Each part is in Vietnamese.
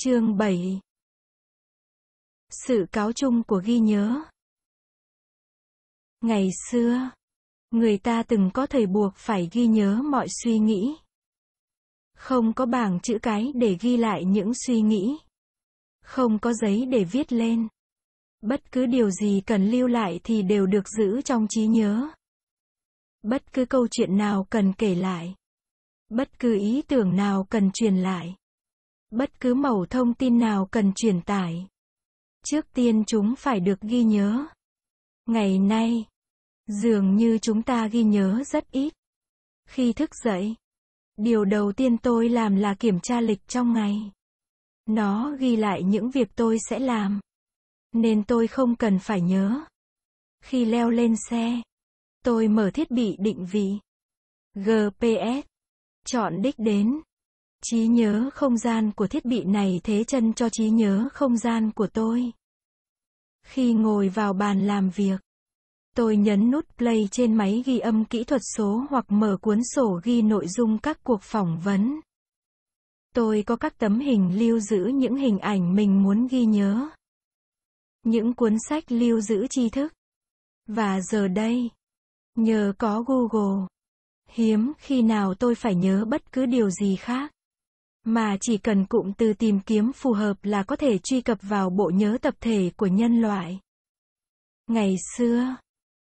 Chương 7 Sự cáo chung của ghi nhớ Ngày xưa, người ta từng có thời buộc phải ghi nhớ mọi suy nghĩ. Không có bảng chữ cái để ghi lại những suy nghĩ. Không có giấy để viết lên. Bất cứ điều gì cần lưu lại thì đều được giữ trong trí nhớ. Bất cứ câu chuyện nào cần kể lại. Bất cứ ý tưởng nào cần truyền lại bất cứ mẩu thông tin nào cần truyền tải. Trước tiên chúng phải được ghi nhớ. Ngày nay, dường như chúng ta ghi nhớ rất ít. Khi thức dậy, điều đầu tiên tôi làm là kiểm tra lịch trong ngày. Nó ghi lại những việc tôi sẽ làm, nên tôi không cần phải nhớ. Khi leo lên xe, tôi mở thiết bị định vị GPS, chọn đích đến Trí nhớ không gian của thiết bị này thế chân cho trí nhớ không gian của tôi. Khi ngồi vào bàn làm việc, tôi nhấn nút play trên máy ghi âm kỹ thuật số hoặc mở cuốn sổ ghi nội dung các cuộc phỏng vấn. Tôi có các tấm hình lưu giữ những hình ảnh mình muốn ghi nhớ. Những cuốn sách lưu giữ tri thức. Và giờ đây, nhờ có Google, hiếm khi nào tôi phải nhớ bất cứ điều gì khác mà chỉ cần cụm từ tìm kiếm phù hợp là có thể truy cập vào bộ nhớ tập thể của nhân loại. Ngày xưa,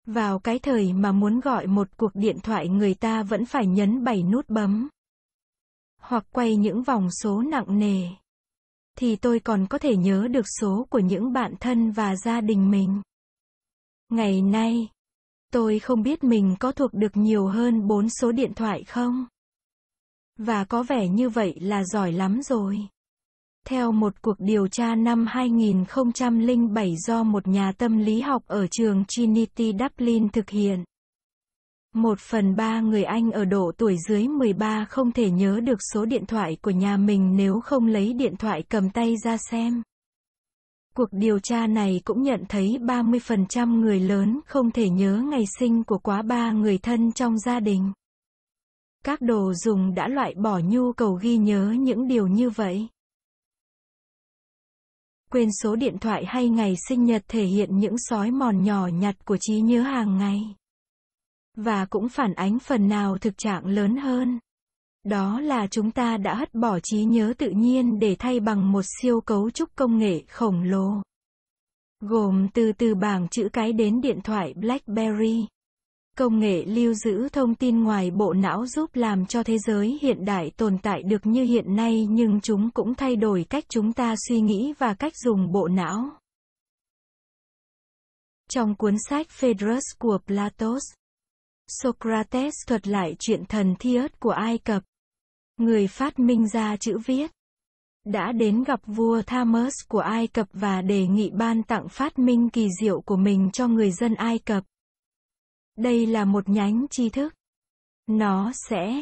vào cái thời mà muốn gọi một cuộc điện thoại người ta vẫn phải nhấn 7 nút bấm. Hoặc quay những vòng số nặng nề. Thì tôi còn có thể nhớ được số của những bạn thân và gia đình mình. Ngày nay, tôi không biết mình có thuộc được nhiều hơn 4 số điện thoại không? Và có vẻ như vậy là giỏi lắm rồi. Theo một cuộc điều tra năm 2007 do một nhà tâm lý học ở trường Trinity Dublin thực hiện, một phần ba người Anh ở độ tuổi dưới 13 không thể nhớ được số điện thoại của nhà mình nếu không lấy điện thoại cầm tay ra xem. Cuộc điều tra này cũng nhận thấy 30% người lớn không thể nhớ ngày sinh của quá ba người thân trong gia đình. Các đồ dùng đã loại bỏ nhu cầu ghi nhớ những điều như vậy. Quên số điện thoại hay ngày sinh nhật thể hiện những sói mòn nhỏ nhặt của trí nhớ hàng ngày. Và cũng phản ánh phần nào thực trạng lớn hơn. Đó là chúng ta đã hất bỏ trí nhớ tự nhiên để thay bằng một siêu cấu trúc công nghệ khổng lồ. Gồm từ từ bảng chữ cái đến điện thoại BlackBerry. Công nghệ lưu giữ thông tin ngoài bộ não giúp làm cho thế giới hiện đại tồn tại được như hiện nay nhưng chúng cũng thay đổi cách chúng ta suy nghĩ và cách dùng bộ não. Trong cuốn sách Phaedrus của Platos, Socrates thuật lại chuyện thần Thiớt của Ai Cập, người phát minh ra chữ viết đã đến gặp vua Thamus của Ai Cập và đề nghị ban tặng phát minh kỳ diệu của mình cho người dân Ai Cập. Đây là một nhánh tri thức. Nó sẽ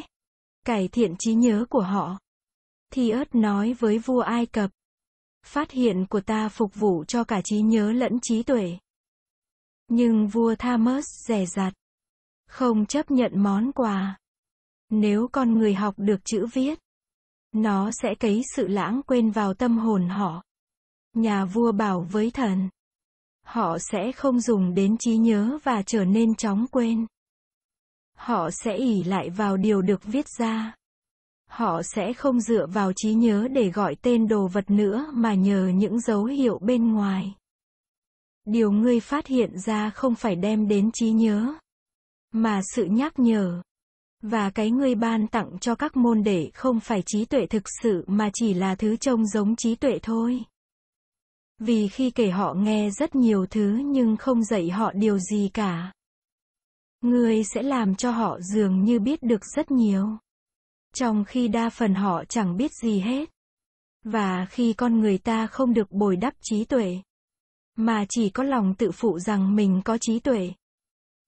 cải thiện trí nhớ của họ. Thì ớt nói với vua Ai Cập. Phát hiện của ta phục vụ cho cả trí nhớ lẫn trí tuệ. Nhưng vua Thamus rẻ rặt. Không chấp nhận món quà. Nếu con người học được chữ viết, nó sẽ cấy sự lãng quên vào tâm hồn họ. Nhà vua bảo với thần. Họ sẽ không dùng đến trí nhớ và trở nên chóng quên. Họ sẽ ỉ lại vào điều được viết ra. Họ sẽ không dựa vào trí nhớ để gọi tên đồ vật nữa mà nhờ những dấu hiệu bên ngoài. Điều ngươi phát hiện ra không phải đem đến trí nhớ, mà sự nhắc nhở và cái ngươi ban tặng cho các môn đệ không phải trí tuệ thực sự mà chỉ là thứ trông giống trí tuệ thôi. Vì khi kể họ nghe rất nhiều thứ nhưng không dạy họ điều gì cả. Ngươi sẽ làm cho họ dường như biết được rất nhiều. Trong khi đa phần họ chẳng biết gì hết. Và khi con người ta không được bồi đắp trí tuệ, mà chỉ có lòng tự phụ rằng mình có trí tuệ,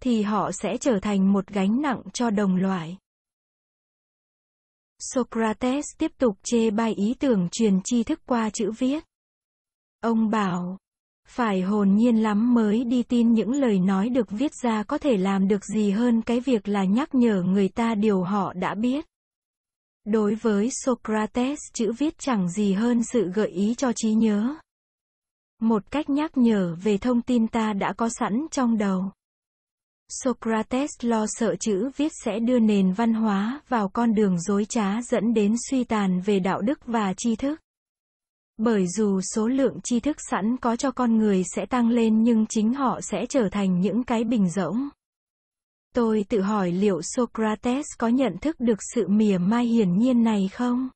thì họ sẽ trở thành một gánh nặng cho đồng loại. Socrates tiếp tục chê bai ý tưởng truyền tri thức qua chữ viết. Ông bảo, phải hồn nhiên lắm mới đi tin những lời nói được viết ra có thể làm được gì hơn cái việc là nhắc nhở người ta điều họ đã biết. Đối với Socrates chữ viết chẳng gì hơn sự gợi ý cho trí nhớ. Một cách nhắc nhở về thông tin ta đã có sẵn trong đầu. Socrates lo sợ chữ viết sẽ đưa nền văn hóa vào con đường dối trá dẫn đến suy tàn về đạo đức và tri thức. Bởi dù số lượng tri thức sẵn có cho con người sẽ tăng lên nhưng chính họ sẽ trở thành những cái bình rỗng. Tôi tự hỏi liệu Socrates có nhận thức được sự mỉa mai hiển nhiên này không?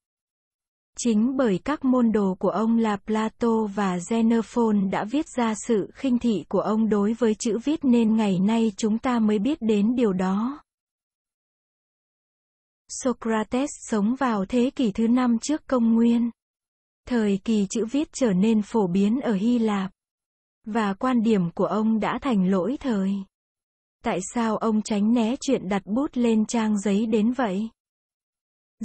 Chính bởi các môn đồ của ông là Plato và Xenophon đã viết ra sự khinh thị của ông đối với chữ viết nên ngày nay chúng ta mới biết đến điều đó. Socrates sống vào thế kỷ thứ năm trước công nguyên. Thời kỳ chữ viết trở nên phổ biến ở Hy Lạp. Và quan điểm của ông đã thành lỗi thời. Tại sao ông tránh né chuyện đặt bút lên trang giấy đến vậy?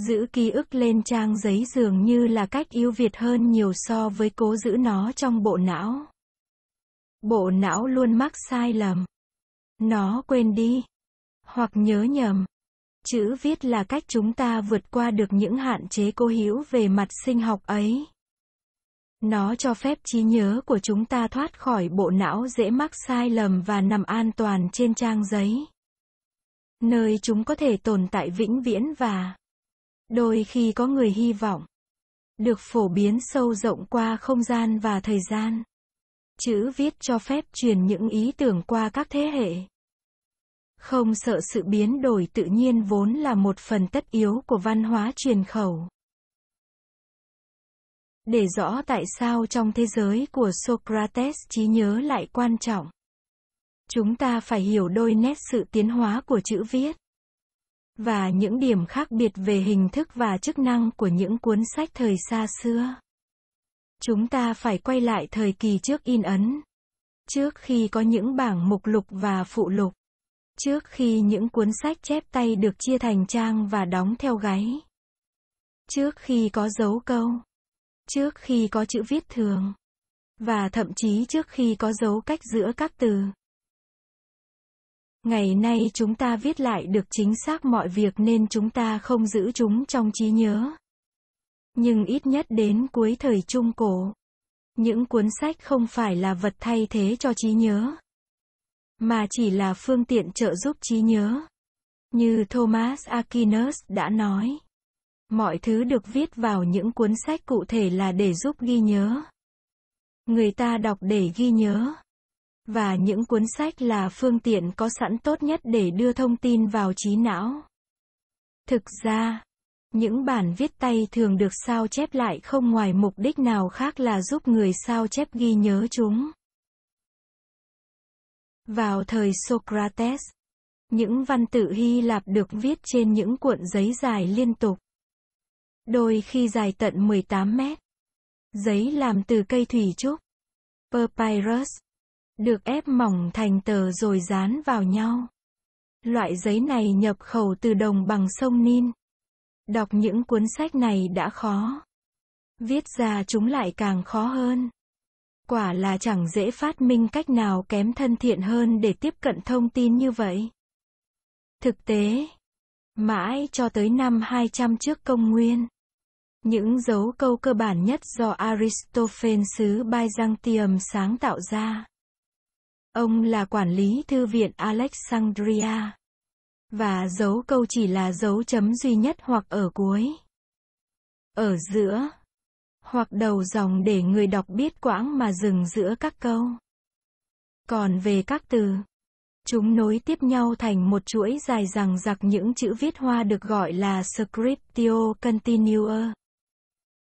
Giữ ký ức lên trang giấy dường như là cách yêu Việt hơn nhiều so với cố giữ nó trong bộ não. Bộ não luôn mắc sai lầm. Nó quên đi. Hoặc nhớ nhầm. Chữ viết là cách chúng ta vượt qua được những hạn chế cố hữu về mặt sinh học ấy. Nó cho phép trí nhớ của chúng ta thoát khỏi bộ não dễ mắc sai lầm và nằm an toàn trên trang giấy. Nơi chúng có thể tồn tại vĩnh viễn và đôi khi có người hy vọng được phổ biến sâu rộng qua không gian và thời gian. Chữ viết cho phép truyền những ý tưởng qua các thế hệ. Không sợ sự biến đổi tự nhiên vốn là một phần tất yếu của văn hóa truyền khẩu để rõ tại sao trong thế giới của Socrates trí nhớ lại quan trọng. Chúng ta phải hiểu đôi nét sự tiến hóa của chữ viết và những điểm khác biệt về hình thức và chức năng của những cuốn sách thời xa xưa. Chúng ta phải quay lại thời kỳ trước in ấn, trước khi có những bảng mục lục và phụ lục, trước khi những cuốn sách chép tay được chia thành trang và đóng theo gáy, trước khi có dấu câu trước khi có chữ viết thường và thậm chí trước khi có dấu cách giữa các từ ngày nay chúng ta viết lại được chính xác mọi việc nên chúng ta không giữ chúng trong trí nhớ nhưng ít nhất đến cuối thời trung cổ những cuốn sách không phải là vật thay thế cho trí nhớ mà chỉ là phương tiện trợ giúp trí nhớ như thomas aquinas đã nói Mọi thứ được viết vào những cuốn sách cụ thể là để giúp ghi nhớ. Người ta đọc để ghi nhớ. Và những cuốn sách là phương tiện có sẵn tốt nhất để đưa thông tin vào trí não. Thực ra, những bản viết tay thường được sao chép lại không ngoài mục đích nào khác là giúp người sao chép ghi nhớ chúng. Vào thời Socrates, những văn tự Hy Lạp được viết trên những cuộn giấy dài liên tục. Đôi khi dài tận 18 mét. Giấy làm từ cây thủy trúc. Papyrus. Được ép mỏng thành tờ rồi dán vào nhau. Loại giấy này nhập khẩu từ đồng bằng sông Nin. Đọc những cuốn sách này đã khó. Viết ra chúng lại càng khó hơn. Quả là chẳng dễ phát minh cách nào kém thân thiện hơn để tiếp cận thông tin như vậy. Thực tế, mãi cho tới năm 200 trước công nguyên, những dấu câu cơ bản nhất do Aristophanes xứ Byzantium sáng tạo ra. Ông là quản lý thư viện Alexandria. Và dấu câu chỉ là dấu chấm duy nhất hoặc ở cuối. Ở giữa. Hoặc đầu dòng để người đọc biết quãng mà dừng giữa các câu. Còn về các từ. Chúng nối tiếp nhau thành một chuỗi dài rằng giặc những chữ viết hoa được gọi là scriptio continua.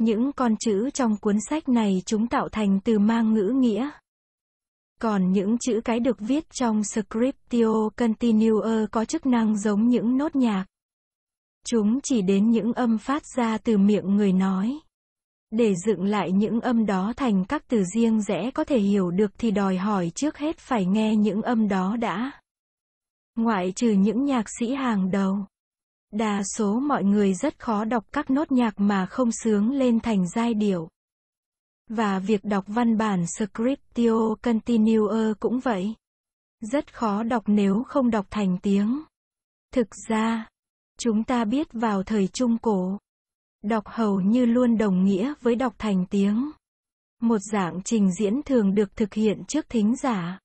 Những con chữ trong cuốn sách này chúng tạo thành từ mang ngữ nghĩa. Còn những chữ cái được viết trong Scriptio Continuer có chức năng giống những nốt nhạc. Chúng chỉ đến những âm phát ra từ miệng người nói. Để dựng lại những âm đó thành các từ riêng rẽ có thể hiểu được thì đòi hỏi trước hết phải nghe những âm đó đã. Ngoại trừ những nhạc sĩ hàng đầu. Đa số mọi người rất khó đọc các nốt nhạc mà không sướng lên thành giai điệu. Và việc đọc văn bản scriptio continua cũng vậy. Rất khó đọc nếu không đọc thành tiếng. Thực ra, chúng ta biết vào thời Trung Cổ, đọc hầu như luôn đồng nghĩa với đọc thành tiếng. Một dạng trình diễn thường được thực hiện trước thính giả.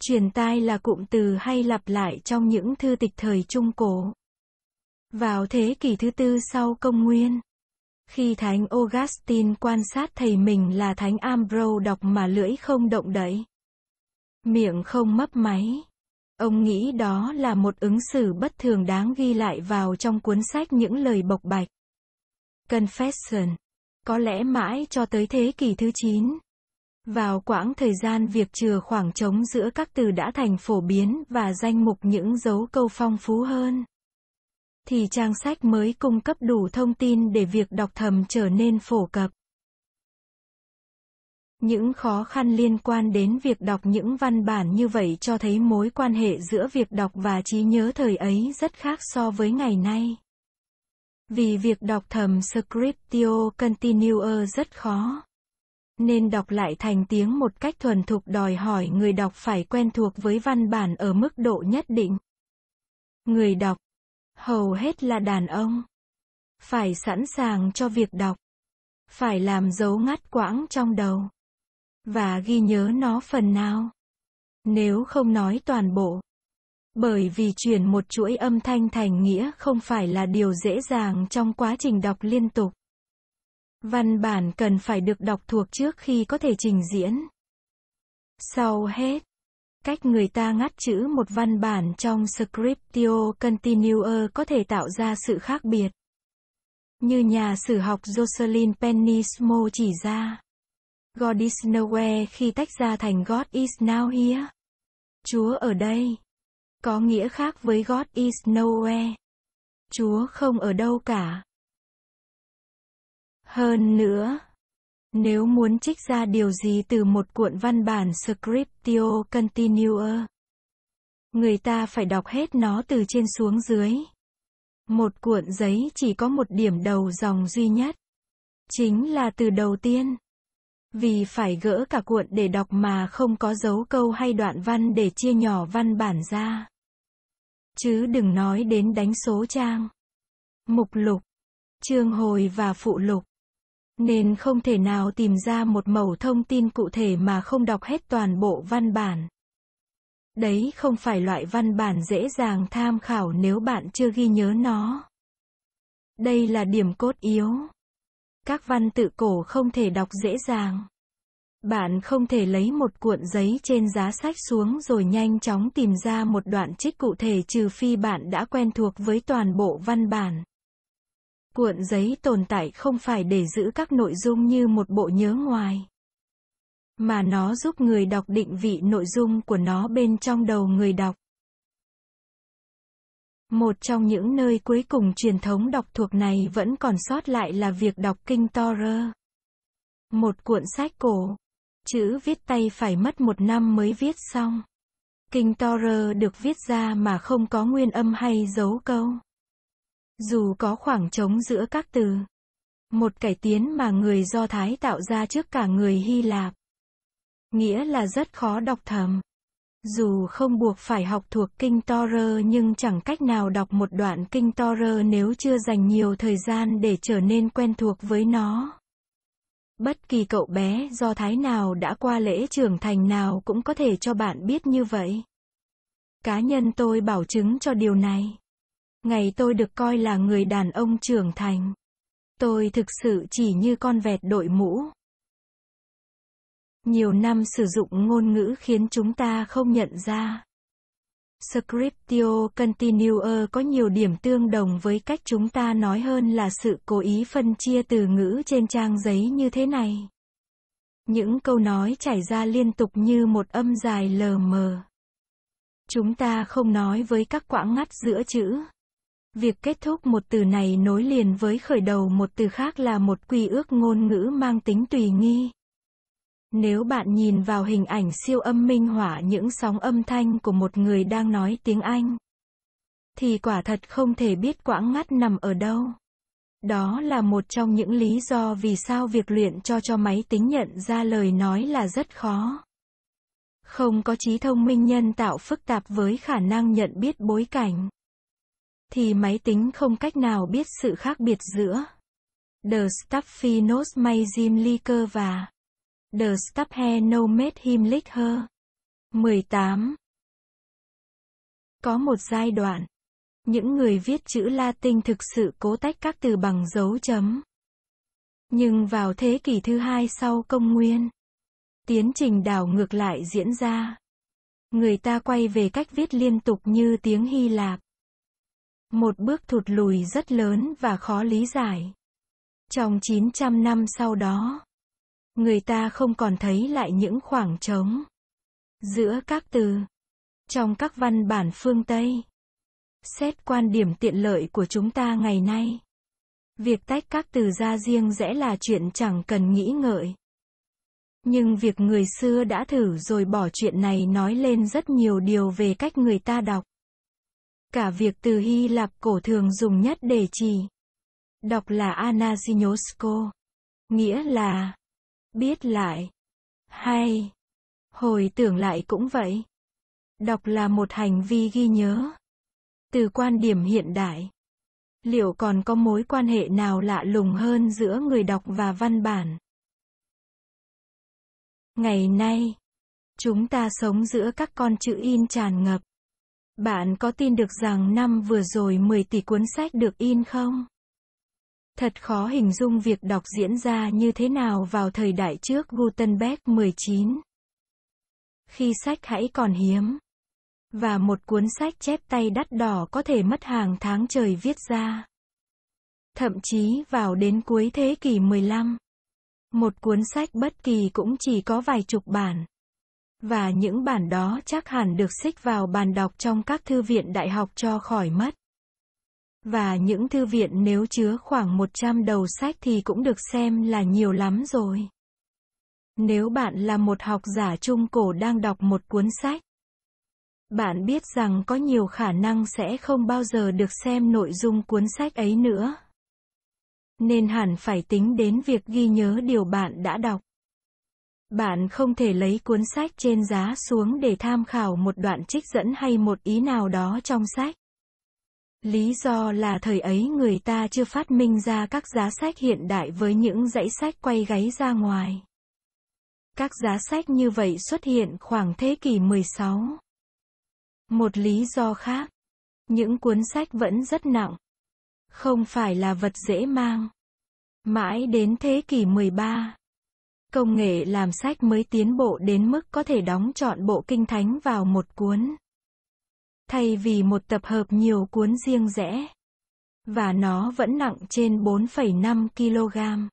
Truyền tai là cụm từ hay lặp lại trong những thư tịch thời Trung Cổ. Vào thế kỷ thứ tư sau công nguyên, khi Thánh Augustine quan sát thầy mình là Thánh Ambrose đọc mà lưỡi không động đậy, miệng không mấp máy, ông nghĩ đó là một ứng xử bất thường đáng ghi lại vào trong cuốn sách những lời bộc bạch. Confession. Có lẽ mãi cho tới thế kỷ thứ 9, vào quãng thời gian việc chừa khoảng trống giữa các từ đã thành phổ biến và danh mục những dấu câu phong phú hơn thì trang sách mới cung cấp đủ thông tin để việc đọc thầm trở nên phổ cập. Những khó khăn liên quan đến việc đọc những văn bản như vậy cho thấy mối quan hệ giữa việc đọc và trí nhớ thời ấy rất khác so với ngày nay. Vì việc đọc thầm Scriptio Continua rất khó nên đọc lại thành tiếng một cách thuần thục đòi hỏi người đọc phải quen thuộc với văn bản ở mức độ nhất định. Người đọc hầu hết là đàn ông. Phải sẵn sàng cho việc đọc. Phải làm dấu ngắt quãng trong đầu. Và ghi nhớ nó phần nào. Nếu không nói toàn bộ. Bởi vì chuyển một chuỗi âm thanh thành nghĩa không phải là điều dễ dàng trong quá trình đọc liên tục. Văn bản cần phải được đọc thuộc trước khi có thể trình diễn. Sau hết, cách người ta ngắt chữ một văn bản trong scriptio continuer có thể tạo ra sự khác biệt. Như nhà sử học Jocelyn Pennismo chỉ ra, God is nowhere khi tách ra thành God is now here. Chúa ở đây. Có nghĩa khác với God is nowhere. Chúa không ở đâu cả. Hơn nữa, nếu muốn trích ra điều gì từ một cuộn văn bản scriptio continuer, người ta phải đọc hết nó từ trên xuống dưới. Một cuộn giấy chỉ có một điểm đầu dòng duy nhất, chính là từ đầu tiên. Vì phải gỡ cả cuộn để đọc mà không có dấu câu hay đoạn văn để chia nhỏ văn bản ra. Chứ đừng nói đến đánh số trang. Mục lục, chương hồi và phụ lục nên không thể nào tìm ra một mẩu thông tin cụ thể mà không đọc hết toàn bộ văn bản. Đấy không phải loại văn bản dễ dàng tham khảo nếu bạn chưa ghi nhớ nó. Đây là điểm cốt yếu. Các văn tự cổ không thể đọc dễ dàng. Bạn không thể lấy một cuộn giấy trên giá sách xuống rồi nhanh chóng tìm ra một đoạn trích cụ thể trừ phi bạn đã quen thuộc với toàn bộ văn bản. Cuộn giấy tồn tại không phải để giữ các nội dung như một bộ nhớ ngoài, mà nó giúp người đọc định vị nội dung của nó bên trong đầu người đọc. Một trong những nơi cuối cùng truyền thống đọc thuộc này vẫn còn sót lại là việc đọc kinh Torah. Một cuộn sách cổ. Chữ viết tay phải mất một năm mới viết xong. Kinh Torah được viết ra mà không có nguyên âm hay dấu câu. Dù có khoảng trống giữa các từ, một cải tiến mà người Do Thái tạo ra trước cả người Hy Lạp, nghĩa là rất khó đọc thầm. Dù không buộc phải học thuộc kinh Torah nhưng chẳng cách nào đọc một đoạn kinh Torah nếu chưa dành nhiều thời gian để trở nên quen thuộc với nó. Bất kỳ cậu bé do thái nào đã qua lễ trưởng thành nào cũng có thể cho bạn biết như vậy. Cá nhân tôi bảo chứng cho điều này. Ngày tôi được coi là người đàn ông trưởng thành. Tôi thực sự chỉ như con vẹt đội mũ. Nhiều năm sử dụng ngôn ngữ khiến chúng ta không nhận ra. Scriptio continuer có nhiều điểm tương đồng với cách chúng ta nói hơn là sự cố ý phân chia từ ngữ trên trang giấy như thế này. Những câu nói chảy ra liên tục như một âm dài lờ mờ. Chúng ta không nói với các quãng ngắt giữa chữ. Việc kết thúc một từ này nối liền với khởi đầu một từ khác là một quy ước ngôn ngữ mang tính tùy nghi. Nếu bạn nhìn vào hình ảnh siêu âm minh họa những sóng âm thanh của một người đang nói tiếng Anh, thì quả thật không thể biết quãng ngắt nằm ở đâu. Đó là một trong những lý do vì sao việc luyện cho cho máy tính nhận ra lời nói là rất khó. Không có trí thông minh nhân tạo phức tạp với khả năng nhận biết bối cảnh thì máy tính không cách nào biết sự khác biệt giữa The Staphynos Maizim Liker và The Staphe No Made Him Lick Her. 18. Có một giai đoạn, những người viết chữ Latin thực sự cố tách các từ bằng dấu chấm. Nhưng vào thế kỷ thứ hai sau công nguyên, tiến trình đảo ngược lại diễn ra. Người ta quay về cách viết liên tục như tiếng Hy Lạp. Một bước thụt lùi rất lớn và khó lý giải. Trong 900 năm sau đó, người ta không còn thấy lại những khoảng trống giữa các từ trong các văn bản phương Tây. Xét quan điểm tiện lợi của chúng ta ngày nay, việc tách các từ ra riêng rẽ là chuyện chẳng cần nghĩ ngợi. Nhưng việc người xưa đã thử rồi bỏ chuyện này nói lên rất nhiều điều về cách người ta đọc cả việc từ Hy Lạp cổ thường dùng nhất để chỉ. Đọc là Anasinosko. Nghĩa là biết lại hay hồi tưởng lại cũng vậy. Đọc là một hành vi ghi nhớ. Từ quan điểm hiện đại, liệu còn có mối quan hệ nào lạ lùng hơn giữa người đọc và văn bản? Ngày nay, chúng ta sống giữa các con chữ in tràn ngập bạn có tin được rằng năm vừa rồi 10 tỷ cuốn sách được in không? Thật khó hình dung việc đọc diễn ra như thế nào vào thời đại trước Gutenberg 19. Khi sách hãy còn hiếm. Và một cuốn sách chép tay đắt đỏ có thể mất hàng tháng trời viết ra. Thậm chí vào đến cuối thế kỷ 15. Một cuốn sách bất kỳ cũng chỉ có vài chục bản và những bản đó chắc hẳn được xích vào bàn đọc trong các thư viện đại học cho khỏi mất. Và những thư viện nếu chứa khoảng 100 đầu sách thì cũng được xem là nhiều lắm rồi. Nếu bạn là một học giả trung cổ đang đọc một cuốn sách, bạn biết rằng có nhiều khả năng sẽ không bao giờ được xem nội dung cuốn sách ấy nữa. Nên hẳn phải tính đến việc ghi nhớ điều bạn đã đọc. Bạn không thể lấy cuốn sách trên giá xuống để tham khảo một đoạn trích dẫn hay một ý nào đó trong sách. Lý do là thời ấy người ta chưa phát minh ra các giá sách hiện đại với những dãy sách quay gáy ra ngoài. Các giá sách như vậy xuất hiện khoảng thế kỷ 16. Một lý do khác, những cuốn sách vẫn rất nặng, không phải là vật dễ mang. Mãi đến thế kỷ 13, Công nghệ làm sách mới tiến bộ đến mức có thể đóng chọn bộ kinh thánh vào một cuốn. Thay vì một tập hợp nhiều cuốn riêng rẽ. Và nó vẫn nặng trên 4,5 kg.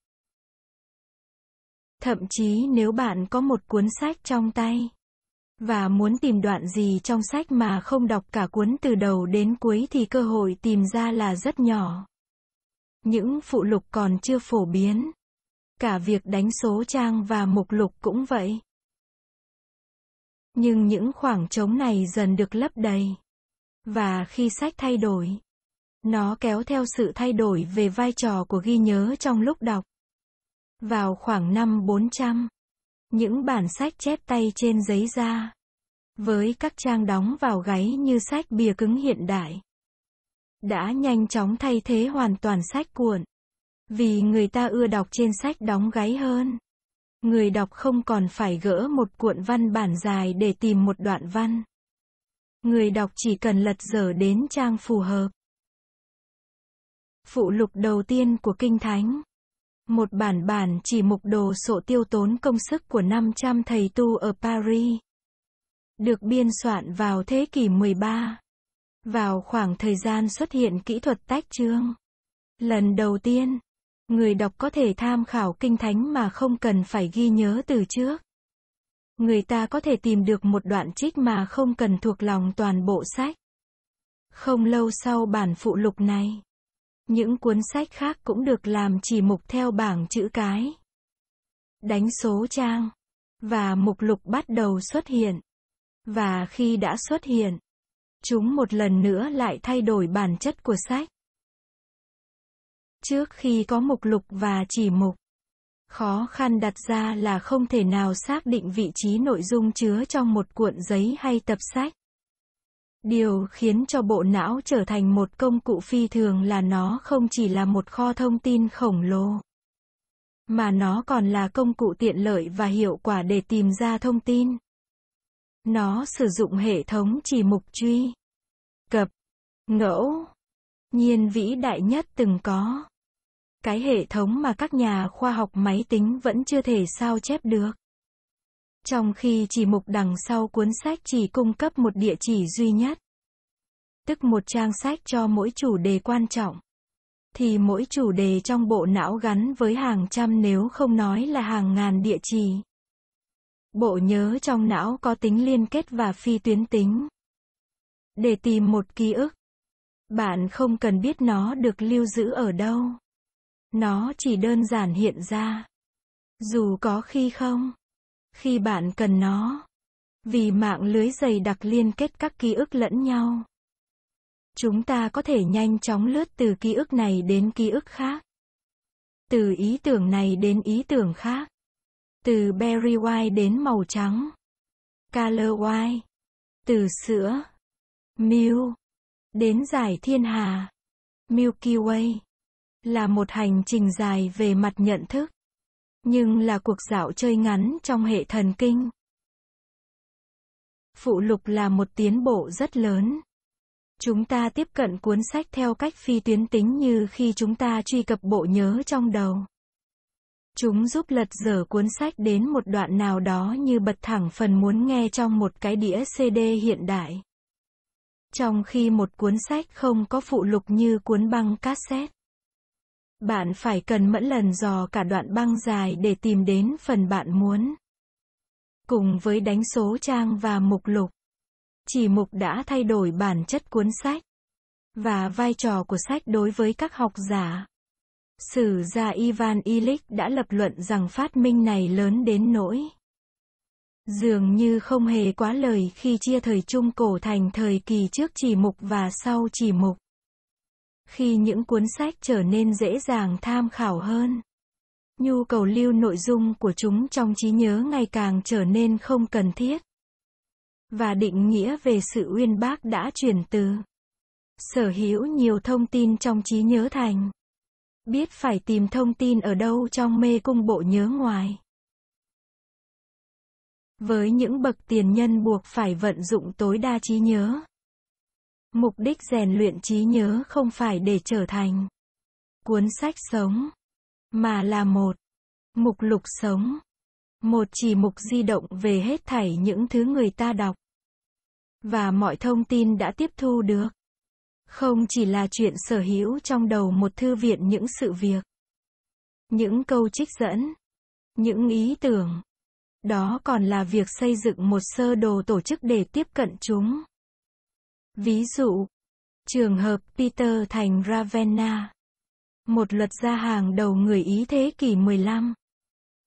Thậm chí nếu bạn có một cuốn sách trong tay và muốn tìm đoạn gì trong sách mà không đọc cả cuốn từ đầu đến cuối thì cơ hội tìm ra là rất nhỏ. Những phụ lục còn chưa phổ biến cả việc đánh số trang và mục lục cũng vậy. Nhưng những khoảng trống này dần được lấp đầy. Và khi sách thay đổi, nó kéo theo sự thay đổi về vai trò của ghi nhớ trong lúc đọc. Vào khoảng năm 400, những bản sách chép tay trên giấy da, với các trang đóng vào gáy như sách bìa cứng hiện đại, đã nhanh chóng thay thế hoàn toàn sách cuộn. Vì người ta ưa đọc trên sách đóng gáy hơn. Người đọc không còn phải gỡ một cuộn văn bản dài để tìm một đoạn văn. Người đọc chỉ cần lật dở đến trang phù hợp. Phụ lục đầu tiên của Kinh Thánh Một bản bản chỉ mục đồ sổ tiêu tốn công sức của 500 thầy tu ở Paris. Được biên soạn vào thế kỷ 13. Vào khoảng thời gian xuất hiện kỹ thuật tách chương. Lần đầu tiên, Người đọc có thể tham khảo kinh thánh mà không cần phải ghi nhớ từ trước. Người ta có thể tìm được một đoạn trích mà không cần thuộc lòng toàn bộ sách. Không lâu sau bản phụ lục này, những cuốn sách khác cũng được làm chỉ mục theo bảng chữ cái. Đánh số trang và mục lục bắt đầu xuất hiện. Và khi đã xuất hiện, chúng một lần nữa lại thay đổi bản chất của sách. Trước khi có mục lục và chỉ mục, khó khăn đặt ra là không thể nào xác định vị trí nội dung chứa trong một cuộn giấy hay tập sách. Điều khiến cho bộ não trở thành một công cụ phi thường là nó không chỉ là một kho thông tin khổng lồ, mà nó còn là công cụ tiện lợi và hiệu quả để tìm ra thông tin. Nó sử dụng hệ thống chỉ mục truy, cập, ngẫu, nhiên vĩ đại nhất từng có cái hệ thống mà các nhà khoa học máy tính vẫn chưa thể sao chép được. Trong khi chỉ mục đằng sau cuốn sách chỉ cung cấp một địa chỉ duy nhất, tức một trang sách cho mỗi chủ đề quan trọng, thì mỗi chủ đề trong bộ não gắn với hàng trăm nếu không nói là hàng ngàn địa chỉ. Bộ nhớ trong não có tính liên kết và phi tuyến tính. Để tìm một ký ức, bạn không cần biết nó được lưu giữ ở đâu nó chỉ đơn giản hiện ra. Dù có khi không, khi bạn cần nó, vì mạng lưới dày đặc liên kết các ký ức lẫn nhau. Chúng ta có thể nhanh chóng lướt từ ký ức này đến ký ức khác. Từ ý tưởng này đến ý tưởng khác. Từ berry white đến màu trắng. Color white. Từ sữa. milk Đến giải thiên hà. Milky Way là một hành trình dài về mặt nhận thức, nhưng là cuộc dạo chơi ngắn trong hệ thần kinh. Phụ lục là một tiến bộ rất lớn. Chúng ta tiếp cận cuốn sách theo cách phi tuyến tính như khi chúng ta truy cập bộ nhớ trong đầu. Chúng giúp lật dở cuốn sách đến một đoạn nào đó như bật thẳng phần muốn nghe trong một cái đĩa CD hiện đại. Trong khi một cuốn sách không có phụ lục như cuốn băng cassette. Bạn phải cần mẫn lần dò cả đoạn băng dài để tìm đến phần bạn muốn. Cùng với đánh số trang và mục lục. Chỉ mục đã thay đổi bản chất cuốn sách và vai trò của sách đối với các học giả. Sử gia Ivan Illich đã lập luận rằng phát minh này lớn đến nỗi dường như không hề quá lời khi chia thời Trung Cổ thành thời kỳ trước chỉ mục và sau chỉ mục khi những cuốn sách trở nên dễ dàng tham khảo hơn nhu cầu lưu nội dung của chúng trong trí nhớ ngày càng trở nên không cần thiết và định nghĩa về sự uyên bác đã chuyển từ sở hữu nhiều thông tin trong trí nhớ thành biết phải tìm thông tin ở đâu trong mê cung bộ nhớ ngoài với những bậc tiền nhân buộc phải vận dụng tối đa trí nhớ Mục đích rèn luyện trí nhớ không phải để trở thành cuốn sách sống, mà là một mục lục sống, một chỉ mục di động về hết thảy những thứ người ta đọc và mọi thông tin đã tiếp thu được. Không chỉ là chuyện sở hữu trong đầu một thư viện những sự việc, những câu trích dẫn, những ý tưởng, đó còn là việc xây dựng một sơ đồ tổ chức để tiếp cận chúng Ví dụ, trường hợp Peter thành Ravenna, một luật gia hàng đầu người Ý thế kỷ 15.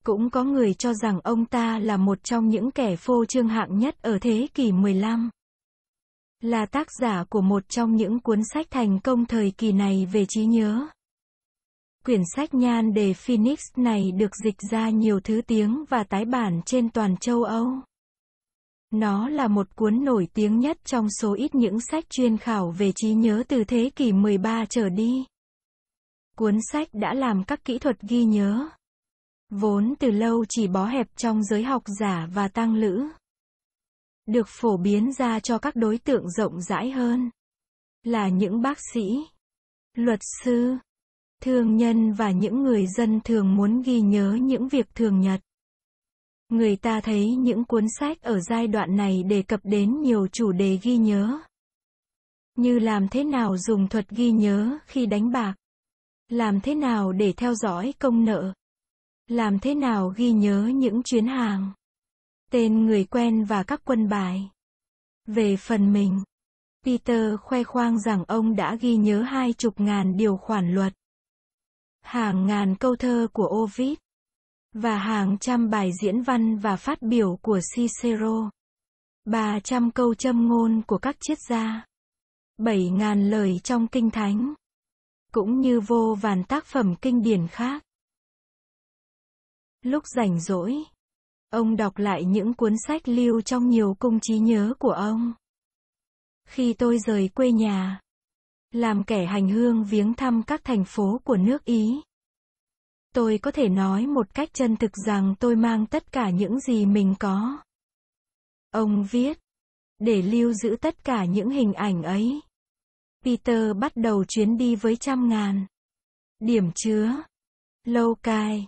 Cũng có người cho rằng ông ta là một trong những kẻ phô trương hạng nhất ở thế kỷ 15. Là tác giả của một trong những cuốn sách thành công thời kỳ này về trí nhớ. Quyển sách nhan đề Phoenix này được dịch ra nhiều thứ tiếng và tái bản trên toàn châu Âu. Nó là một cuốn nổi tiếng nhất trong số ít những sách chuyên khảo về trí nhớ từ thế kỷ 13 trở đi. Cuốn sách đã làm các kỹ thuật ghi nhớ. Vốn từ lâu chỉ bó hẹp trong giới học giả và tăng lữ. Được phổ biến ra cho các đối tượng rộng rãi hơn. Là những bác sĩ, luật sư, thương nhân và những người dân thường muốn ghi nhớ những việc thường nhật. Người ta thấy những cuốn sách ở giai đoạn này đề cập đến nhiều chủ đề ghi nhớ. Như làm thế nào dùng thuật ghi nhớ khi đánh bạc. Làm thế nào để theo dõi công nợ. Làm thế nào ghi nhớ những chuyến hàng. Tên người quen và các quân bài. Về phần mình, Peter khoe khoang rằng ông đã ghi nhớ hai chục ngàn điều khoản luật. Hàng ngàn câu thơ của Ovid và hàng trăm bài diễn văn và phát biểu của Cicero. 300 câu châm ngôn của các triết gia. 7.000 lời trong kinh thánh. Cũng như vô vàn tác phẩm kinh điển khác. Lúc rảnh rỗi, ông đọc lại những cuốn sách lưu trong nhiều cung trí nhớ của ông. Khi tôi rời quê nhà, làm kẻ hành hương viếng thăm các thành phố của nước Ý, tôi có thể nói một cách chân thực rằng tôi mang tất cả những gì mình có. Ông viết, để lưu giữ tất cả những hình ảnh ấy. Peter bắt đầu chuyến đi với trăm ngàn điểm chứa, lâu cai.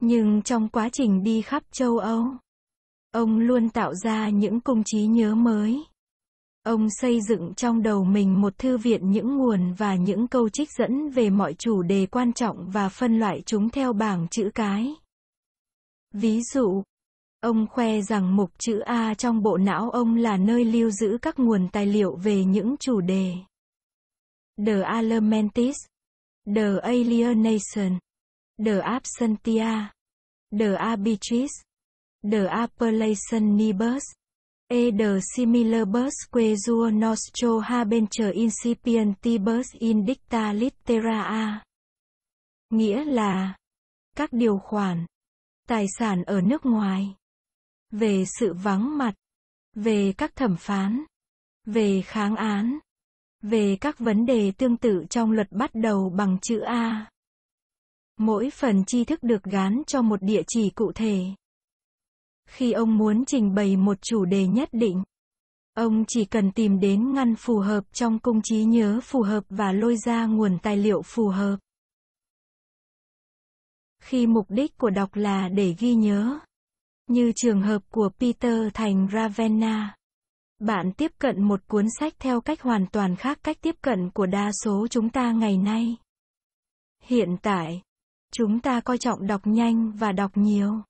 Nhưng trong quá trình đi khắp châu Âu, ông luôn tạo ra những cung trí nhớ mới. Ông xây dựng trong đầu mình một thư viện những nguồn và những câu trích dẫn về mọi chủ đề quan trọng và phân loại chúng theo bảng chữ cái. Ví dụ, ông khoe rằng mục chữ A trong bộ não ông là nơi lưu giữ các nguồn tài liệu về những chủ đề. The Alimentis, The Alienation, The Absentia, The Arbitris, The Appellation Nibus. Edsimilibus quejua nostro habencher incipientibus indicta littera a. Nghĩa là các điều khoản tài sản ở nước ngoài về sự vắng mặt về các thẩm phán về kháng án về các vấn đề tương tự trong luật bắt đầu bằng chữ a mỗi phần tri thức được gán cho một địa chỉ cụ thể khi ông muốn trình bày một chủ đề nhất định ông chỉ cần tìm đến ngăn phù hợp trong cung trí nhớ phù hợp và lôi ra nguồn tài liệu phù hợp khi mục đích của đọc là để ghi nhớ như trường hợp của peter thành ravenna bạn tiếp cận một cuốn sách theo cách hoàn toàn khác cách tiếp cận của đa số chúng ta ngày nay hiện tại chúng ta coi trọng đọc nhanh và đọc nhiều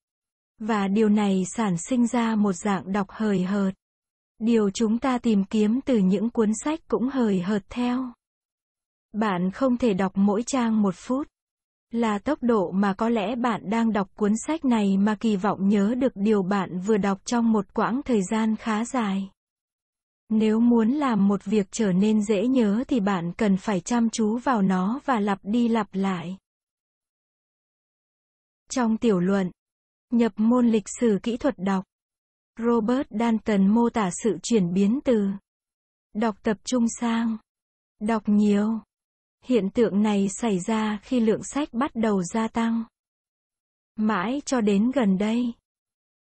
và điều này sản sinh ra một dạng đọc hời hợt. Điều chúng ta tìm kiếm từ những cuốn sách cũng hời hợt theo. Bạn không thể đọc mỗi trang một phút. Là tốc độ mà có lẽ bạn đang đọc cuốn sách này mà kỳ vọng nhớ được điều bạn vừa đọc trong một quãng thời gian khá dài. Nếu muốn làm một việc trở nên dễ nhớ thì bạn cần phải chăm chú vào nó và lặp đi lặp lại. Trong tiểu luận, Nhập môn lịch sử kỹ thuật đọc. Robert Danton mô tả sự chuyển biến từ đọc tập trung sang đọc nhiều. Hiện tượng này xảy ra khi lượng sách bắt đầu gia tăng. Mãi cho đến gần đây,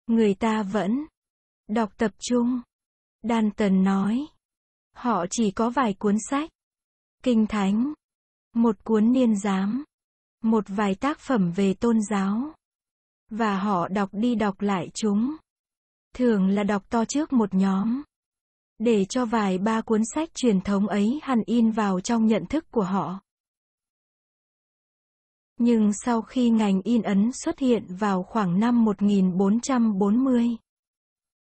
người ta vẫn đọc tập trung. Danton nói, họ chỉ có vài cuốn sách, kinh thánh, một cuốn niên giám, một vài tác phẩm về tôn giáo và họ đọc đi đọc lại chúng. Thường là đọc to trước một nhóm. Để cho vài ba cuốn sách truyền thống ấy hằn in vào trong nhận thức của họ. Nhưng sau khi ngành in ấn xuất hiện vào khoảng năm 1440,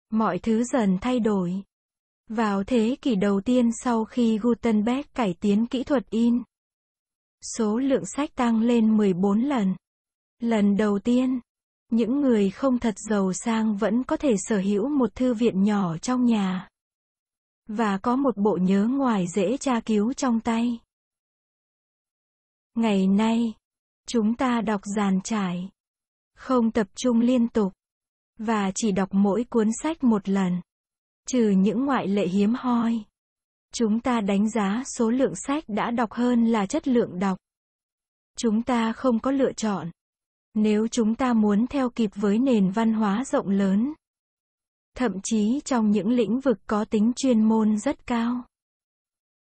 mọi thứ dần thay đổi. Vào thế kỷ đầu tiên sau khi Gutenberg cải tiến kỹ thuật in, số lượng sách tăng lên 14 lần. Lần đầu tiên, những người không thật giàu sang vẫn có thể sở hữu một thư viện nhỏ trong nhà. Và có một bộ nhớ ngoài dễ tra cứu trong tay. Ngày nay, chúng ta đọc giàn trải, không tập trung liên tục, và chỉ đọc mỗi cuốn sách một lần. Trừ những ngoại lệ hiếm hoi, chúng ta đánh giá số lượng sách đã đọc hơn là chất lượng đọc. Chúng ta không có lựa chọn nếu chúng ta muốn theo kịp với nền văn hóa rộng lớn, thậm chí trong những lĩnh vực có tính chuyên môn rất cao,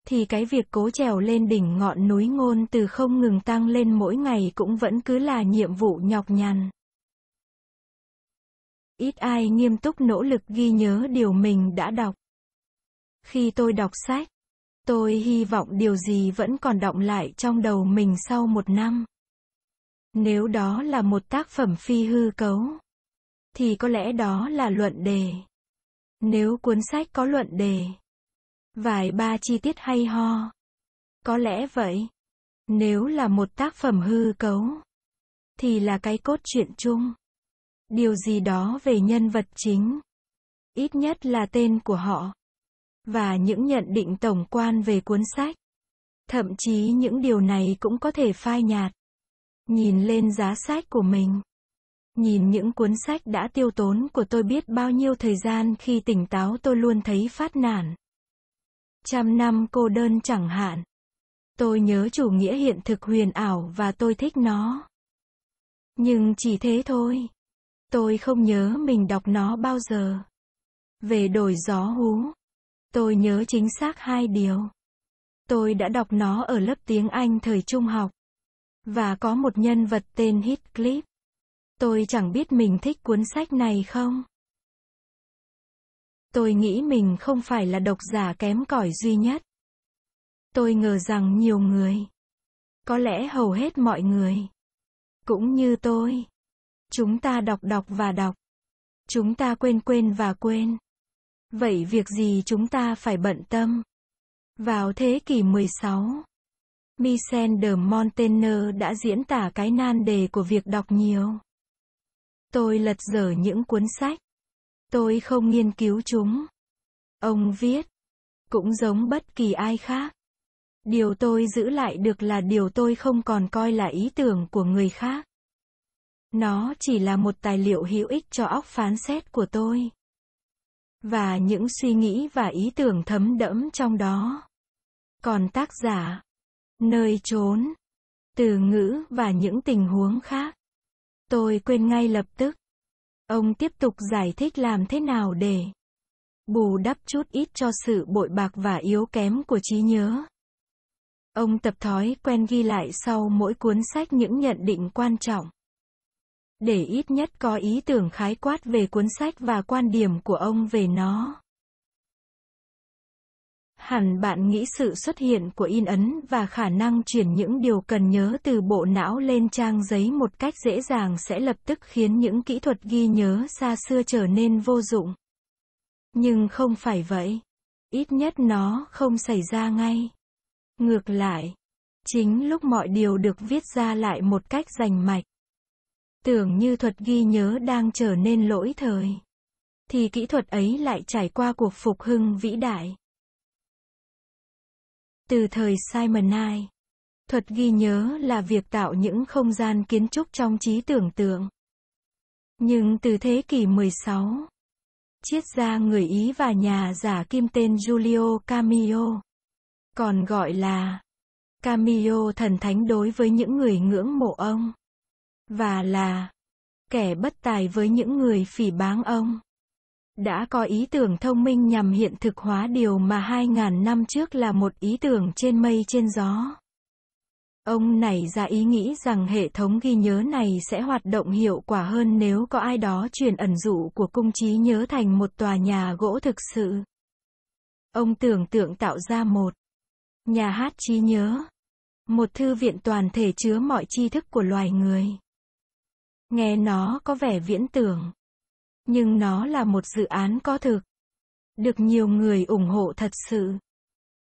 thì cái việc cố trèo lên đỉnh ngọn núi ngôn từ không ngừng tăng lên mỗi ngày cũng vẫn cứ là nhiệm vụ nhọc nhằn. Ít ai nghiêm túc nỗ lực ghi nhớ điều mình đã đọc. Khi tôi đọc sách, tôi hy vọng điều gì vẫn còn động lại trong đầu mình sau một năm. Nếu đó là một tác phẩm phi hư cấu, thì có lẽ đó là luận đề. Nếu cuốn sách có luận đề, vài ba chi tiết hay ho, có lẽ vậy. Nếu là một tác phẩm hư cấu, thì là cái cốt truyện chung. Điều gì đó về nhân vật chính, ít nhất là tên của họ, và những nhận định tổng quan về cuốn sách. Thậm chí những điều này cũng có thể phai nhạt. Nhìn lên giá sách của mình. Nhìn những cuốn sách đã tiêu tốn của tôi biết bao nhiêu thời gian khi tỉnh táo tôi luôn thấy phát nản. Trăm năm cô đơn chẳng hạn. Tôi nhớ chủ nghĩa hiện thực huyền ảo và tôi thích nó. Nhưng chỉ thế thôi. Tôi không nhớ mình đọc nó bao giờ. Về đổi gió hú. Tôi nhớ chính xác hai điều. Tôi đã đọc nó ở lớp tiếng Anh thời trung học. Và có một nhân vật tên hit clip Tôi chẳng biết mình thích cuốn sách này không? Tôi nghĩ mình không phải là độc giả kém cỏi duy nhất. Tôi ngờ rằng nhiều người, có lẽ hầu hết mọi người, cũng như tôi. Chúng ta đọc đọc và đọc. Chúng ta quên quên và quên. Vậy việc gì chúng ta phải bận tâm? Vào thế kỷ 16, Michel de Montaigne đã diễn tả cái nan đề của việc đọc nhiều. Tôi lật dở những cuốn sách. Tôi không nghiên cứu chúng. Ông viết. Cũng giống bất kỳ ai khác. Điều tôi giữ lại được là điều tôi không còn coi là ý tưởng của người khác. Nó chỉ là một tài liệu hữu ích cho óc phán xét của tôi. Và những suy nghĩ và ý tưởng thấm đẫm trong đó. Còn tác giả nơi trốn, từ ngữ và những tình huống khác. Tôi quên ngay lập tức. Ông tiếp tục giải thích làm thế nào để bù đắp chút ít cho sự bội bạc và yếu kém của trí nhớ. Ông tập thói quen ghi lại sau mỗi cuốn sách những nhận định quan trọng. Để ít nhất có ý tưởng khái quát về cuốn sách và quan điểm của ông về nó. Hẳn bạn nghĩ sự xuất hiện của in ấn và khả năng chuyển những điều cần nhớ từ bộ não lên trang giấy một cách dễ dàng sẽ lập tức khiến những kỹ thuật ghi nhớ xa xưa trở nên vô dụng. Nhưng không phải vậy. Ít nhất nó không xảy ra ngay. Ngược lại, chính lúc mọi điều được viết ra lại một cách rành mạch. Tưởng như thuật ghi nhớ đang trở nên lỗi thời. Thì kỹ thuật ấy lại trải qua cuộc phục hưng vĩ đại. Từ thời Simonite, thuật ghi nhớ là việc tạo những không gian kiến trúc trong trí tưởng tượng. Nhưng từ thế kỷ 16, triết gia người Ý và nhà giả kim tên Giulio Camillo, còn gọi là Camillo thần thánh đối với những người ngưỡng mộ ông, và là kẻ bất tài với những người phỉ báng ông đã có ý tưởng thông minh nhằm hiện thực hóa điều mà 2.000 năm trước là một ý tưởng trên mây trên gió. Ông nảy ra ý nghĩ rằng hệ thống ghi nhớ này sẽ hoạt động hiệu quả hơn nếu có ai đó truyền ẩn dụ của cung trí nhớ thành một tòa nhà gỗ thực sự. Ông tưởng tượng tạo ra một nhà hát trí nhớ, một thư viện toàn thể chứa mọi tri thức của loài người. Nghe nó có vẻ viễn tưởng nhưng nó là một dự án có thực. Được nhiều người ủng hộ thật sự.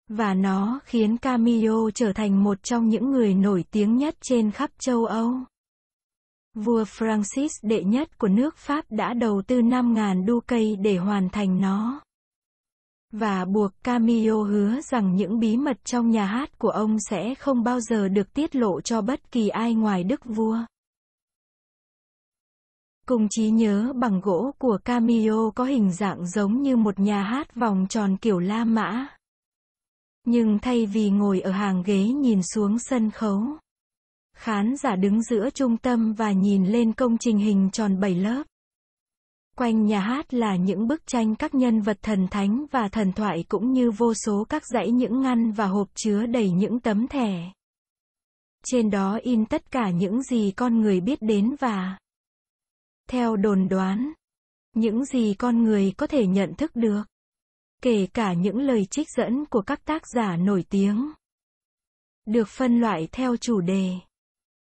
Và nó khiến Camillo trở thành một trong những người nổi tiếng nhất trên khắp châu Âu. Vua Francis đệ nhất của nước Pháp đã đầu tư 5.000 đu cây để hoàn thành nó. Và buộc Camillo hứa rằng những bí mật trong nhà hát của ông sẽ không bao giờ được tiết lộ cho bất kỳ ai ngoài đức vua. Cùng trí nhớ bằng gỗ của Camillo có hình dạng giống như một nhà hát vòng tròn kiểu La Mã. Nhưng thay vì ngồi ở hàng ghế nhìn xuống sân khấu, khán giả đứng giữa trung tâm và nhìn lên công trình hình tròn bảy lớp. Quanh nhà hát là những bức tranh các nhân vật thần thánh và thần thoại cũng như vô số các dãy những ngăn và hộp chứa đầy những tấm thẻ. Trên đó in tất cả những gì con người biết đến và theo đồn đoán, những gì con người có thể nhận thức được, kể cả những lời trích dẫn của các tác giả nổi tiếng, được phân loại theo chủ đề.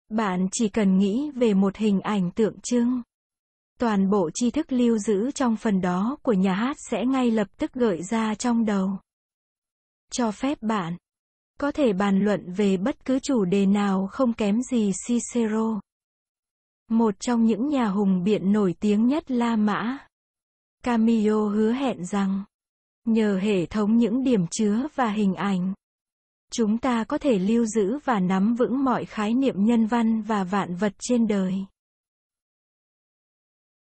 Bạn chỉ cần nghĩ về một hình ảnh tượng trưng. Toàn bộ tri thức lưu giữ trong phần đó của nhà hát sẽ ngay lập tức gợi ra trong đầu. Cho phép bạn có thể bàn luận về bất cứ chủ đề nào không kém gì Cicero một trong những nhà hùng biện nổi tiếng nhất La Mã. Camillo hứa hẹn rằng, nhờ hệ thống những điểm chứa và hình ảnh, chúng ta có thể lưu giữ và nắm vững mọi khái niệm nhân văn và vạn vật trên đời.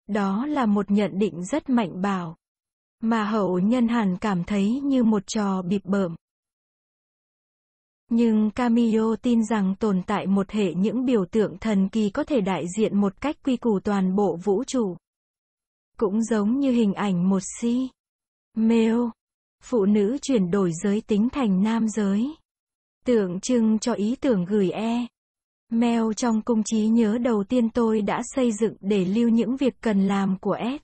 Đó là một nhận định rất mạnh bảo, mà hậu nhân hẳn cảm thấy như một trò bịp bợm. Nhưng Camillo tin rằng tồn tại một hệ những biểu tượng thần kỳ có thể đại diện một cách quy củ toàn bộ vũ trụ. Cũng giống như hình ảnh một si. Male. Phụ nữ chuyển đổi giới tính thành nam giới. Tượng trưng cho ý tưởng gửi e. Mail trong công trí nhớ đầu tiên tôi đã xây dựng để lưu những việc cần làm của S. E.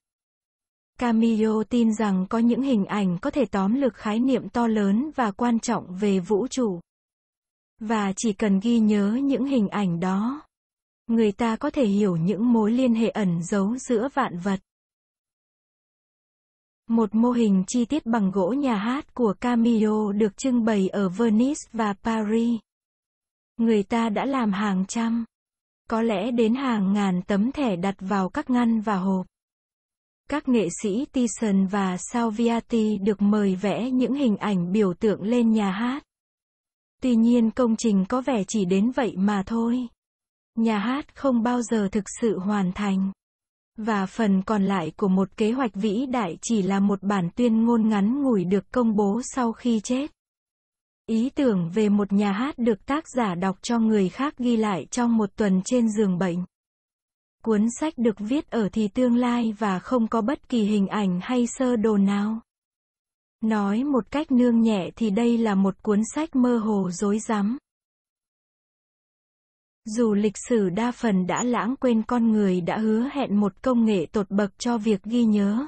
Camillo tin rằng có những hình ảnh có thể tóm lược khái niệm to lớn và quan trọng về vũ trụ. Và chỉ cần ghi nhớ những hình ảnh đó, người ta có thể hiểu những mối liên hệ ẩn giấu giữa vạn vật. Một mô hình chi tiết bằng gỗ nhà hát của Camillo được trưng bày ở Venice và Paris. Người ta đã làm hàng trăm, có lẽ đến hàng ngàn tấm thẻ đặt vào các ngăn và hộp. Các nghệ sĩ Tyson và Salviati được mời vẽ những hình ảnh biểu tượng lên nhà hát. Tuy nhiên công trình có vẻ chỉ đến vậy mà thôi. Nhà hát không bao giờ thực sự hoàn thành. Và phần còn lại của một kế hoạch vĩ đại chỉ là một bản tuyên ngôn ngắn ngủi được công bố sau khi chết. Ý tưởng về một nhà hát được tác giả đọc cho người khác ghi lại trong một tuần trên giường bệnh. Cuốn sách được viết ở thì tương lai và không có bất kỳ hình ảnh hay sơ đồ nào. Nói một cách nương nhẹ thì đây là một cuốn sách mơ hồ dối rắm Dù lịch sử đa phần đã lãng quên con người đã hứa hẹn một công nghệ tột bậc cho việc ghi nhớ.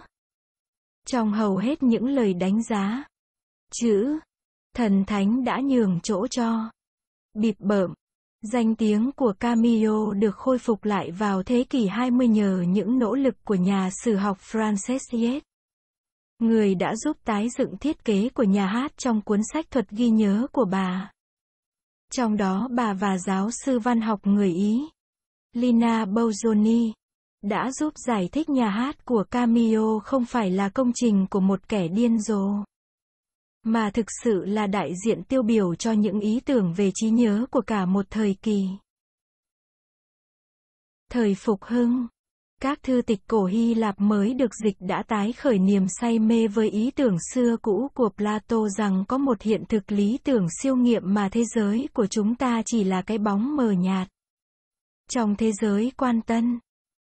Trong hầu hết những lời đánh giá, chữ thần thánh đã nhường chỗ cho bịp bợm Danh tiếng của Camillo được khôi phục lại vào thế kỷ 20 nhờ những nỗ lực của nhà sử học Francis Yates người đã giúp tái dựng thiết kế của nhà hát trong cuốn sách thuật ghi nhớ của bà. Trong đó bà và giáo sư văn học người Ý, Lina Bozzoni, đã giúp giải thích nhà hát của Camillo không phải là công trình của một kẻ điên rồ, mà thực sự là đại diện tiêu biểu cho những ý tưởng về trí nhớ của cả một thời kỳ. Thời phục hưng các thư tịch cổ Hy Lạp mới được dịch đã tái khởi niềm say mê với ý tưởng xưa cũ của Plato rằng có một hiện thực lý tưởng siêu nghiệm mà thế giới của chúng ta chỉ là cái bóng mờ nhạt. Trong thế giới quan tân,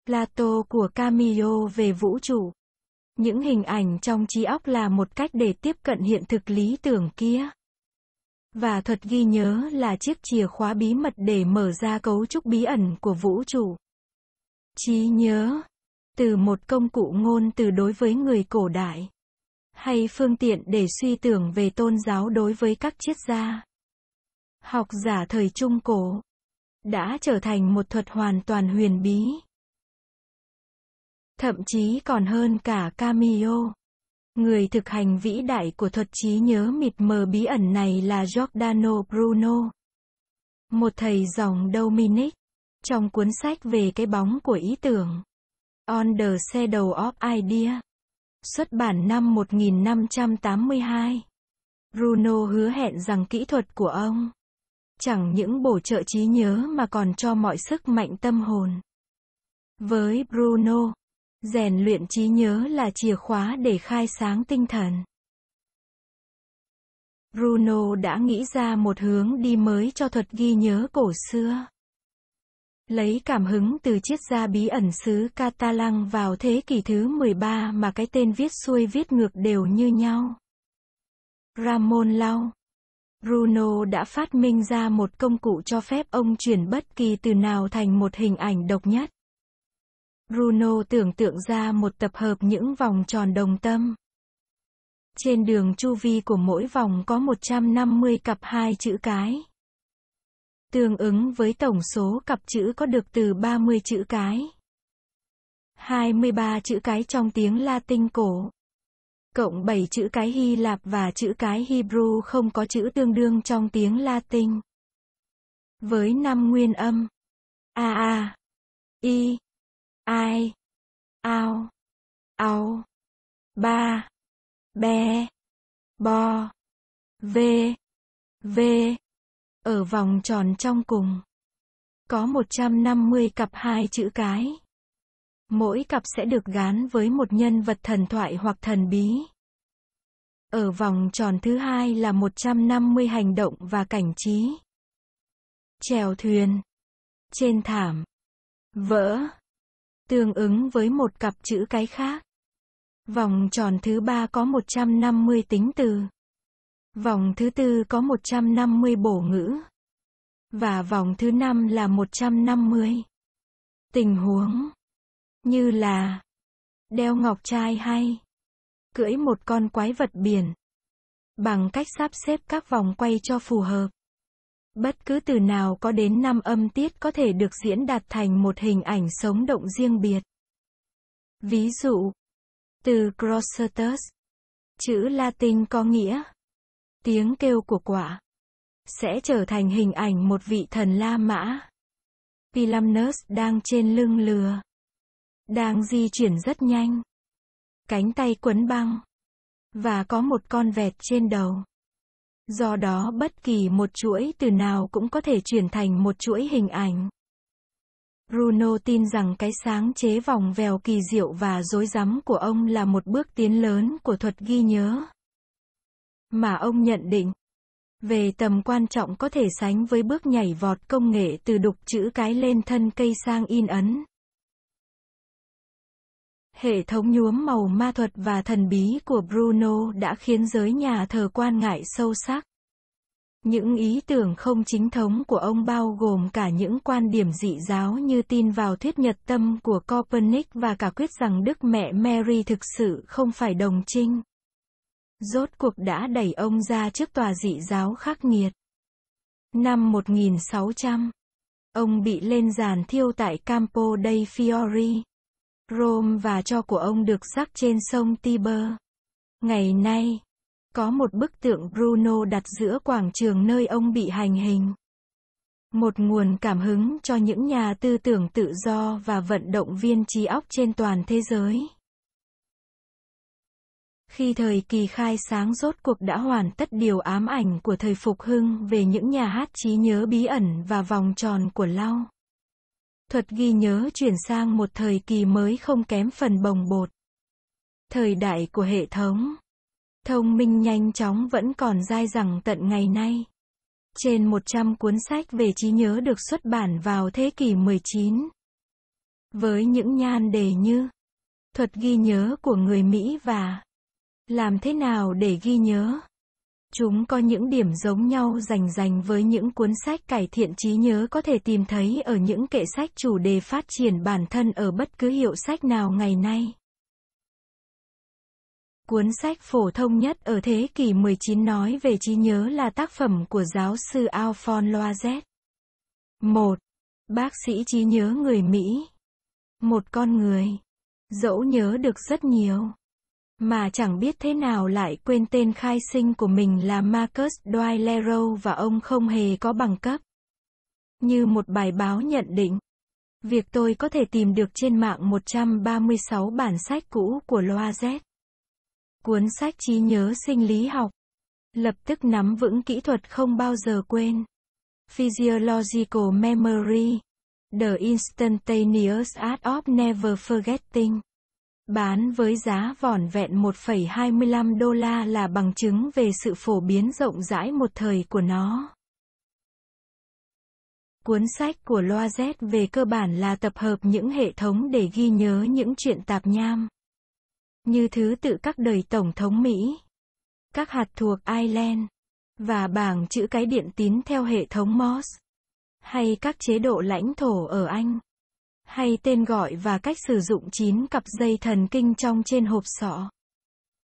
Plato của Camillo về vũ trụ. Những hình ảnh trong trí óc là một cách để tiếp cận hiện thực lý tưởng kia. Và thuật ghi nhớ là chiếc chìa khóa bí mật để mở ra cấu trúc bí ẩn của vũ trụ trí nhớ từ một công cụ ngôn từ đối với người cổ đại hay phương tiện để suy tưởng về tôn giáo đối với các triết gia học giả thời trung cổ đã trở thành một thuật hoàn toàn huyền bí thậm chí còn hơn cả Camillo, người thực hành vĩ đại của thuật trí nhớ mịt mờ bí ẩn này là giordano bruno một thầy dòng dominic trong cuốn sách về cái bóng của ý tưởng, On the Shadow of Idea, xuất bản năm 1582, Bruno hứa hẹn rằng kỹ thuật của ông chẳng những bổ trợ trí nhớ mà còn cho mọi sức mạnh tâm hồn. Với Bruno, rèn luyện trí nhớ là chìa khóa để khai sáng tinh thần. Bruno đã nghĩ ra một hướng đi mới cho thuật ghi nhớ cổ xưa. Lấy cảm hứng từ chiếc gia bí ẩn xứ Catalan vào thế kỷ thứ 13 mà cái tên viết xuôi viết ngược đều như nhau. Ramon Lau Bruno đã phát minh ra một công cụ cho phép ông chuyển bất kỳ từ nào thành một hình ảnh độc nhất. Bruno tưởng tượng ra một tập hợp những vòng tròn đồng tâm. Trên đường chu vi của mỗi vòng có 150 cặp hai chữ cái tương ứng với tổng số cặp chữ có được từ 30 chữ cái. 23 chữ cái trong tiếng Latin cổ. Cộng 7 chữ cái Hy Lạp và chữ cái Hebrew không có chữ tương đương trong tiếng Latin. Với năm nguyên âm a a i ai ao ao ba be bo v v ở vòng tròn trong cùng, có 150 cặp hai chữ cái. Mỗi cặp sẽ được gán với một nhân vật thần thoại hoặc thần bí. Ở vòng tròn thứ hai là 150 hành động và cảnh trí. Chèo thuyền, trên thảm, vỡ, tương ứng với một cặp chữ cái khác. Vòng tròn thứ ba có 150 tính từ. Vòng thứ tư có 150 bổ ngữ. Và vòng thứ năm là 150. Tình huống như là đeo ngọc trai hay cưỡi một con quái vật biển bằng cách sắp xếp các vòng quay cho phù hợp. Bất cứ từ nào có đến 5 âm tiết có thể được diễn đạt thành một hình ảnh sống động riêng biệt. Ví dụ, từ Crocetus, chữ Latin có nghĩa tiếng kêu của quả sẽ trở thành hình ảnh một vị thần La Mã. Pilamnus đang trên lưng lừa, đang di chuyển rất nhanh, cánh tay quấn băng, và có một con vẹt trên đầu. Do đó bất kỳ một chuỗi từ nào cũng có thể chuyển thành một chuỗi hình ảnh. Bruno tin rằng cái sáng chế vòng vèo kỳ diệu và rối rắm của ông là một bước tiến lớn của thuật ghi nhớ mà ông nhận định về tầm quan trọng có thể sánh với bước nhảy vọt công nghệ từ đục chữ cái lên thân cây sang in ấn. Hệ thống nhuốm màu ma thuật và thần bí của Bruno đã khiến giới nhà thờ quan ngại sâu sắc. Những ý tưởng không chính thống của ông bao gồm cả những quan điểm dị giáo như tin vào thuyết nhật tâm của Copernic và cả quyết rằng Đức Mẹ Mary thực sự không phải đồng trinh rốt cuộc đã đẩy ông ra trước tòa dị giáo khắc nghiệt. Năm 1600, ông bị lên giàn thiêu tại Campo dei Fiori. Rome và cho của ông được sắc trên sông Tiber. Ngày nay, có một bức tượng Bruno đặt giữa quảng trường nơi ông bị hành hình. Một nguồn cảm hứng cho những nhà tư tưởng tự do và vận động viên trí óc trên toàn thế giới. Khi thời kỳ khai sáng rốt cuộc đã hoàn tất điều ám ảnh của thời Phục Hưng về những nhà hát trí nhớ bí ẩn và vòng tròn của lau Thuật ghi nhớ chuyển sang một thời kỳ mới không kém phần bồng bột. Thời đại của hệ thống. Thông minh nhanh chóng vẫn còn dai dẳng tận ngày nay. Trên 100 cuốn sách về trí nhớ được xuất bản vào thế kỷ 19. Với những nhan đề như Thuật ghi nhớ của người Mỹ và làm thế nào để ghi nhớ? Chúng có những điểm giống nhau rành rành với những cuốn sách cải thiện trí nhớ có thể tìm thấy ở những kệ sách chủ đề phát triển bản thân ở bất cứ hiệu sách nào ngày nay. Cuốn sách phổ thông nhất ở thế kỷ 19 nói về trí nhớ là tác phẩm của giáo sư Alphon Loazet. 1. Bác sĩ trí nhớ người Mỹ. Một con người. Dẫu nhớ được rất nhiều mà chẳng biết thế nào lại quên tên khai sinh của mình là Marcus Doyle và ông không hề có bằng cấp. Như một bài báo nhận định, việc tôi có thể tìm được trên mạng 136 bản sách cũ của Loa Z. Cuốn sách trí nhớ sinh lý học, lập tức nắm vững kỹ thuật không bao giờ quên. Physiological Memory, The Instantaneous Art of Never Forgetting. Bán với giá vỏn vẹn 1,25 đô la là bằng chứng về sự phổ biến rộng rãi một thời của nó. Cuốn sách của Loazet về cơ bản là tập hợp những hệ thống để ghi nhớ những chuyện tạp nham. Như thứ tự các đời Tổng thống Mỹ, các hạt thuộc Ireland, và bảng chữ cái điện tín theo hệ thống Morse, hay các chế độ lãnh thổ ở Anh hay tên gọi và cách sử dụng 9 cặp dây thần kinh trong trên hộp sọ.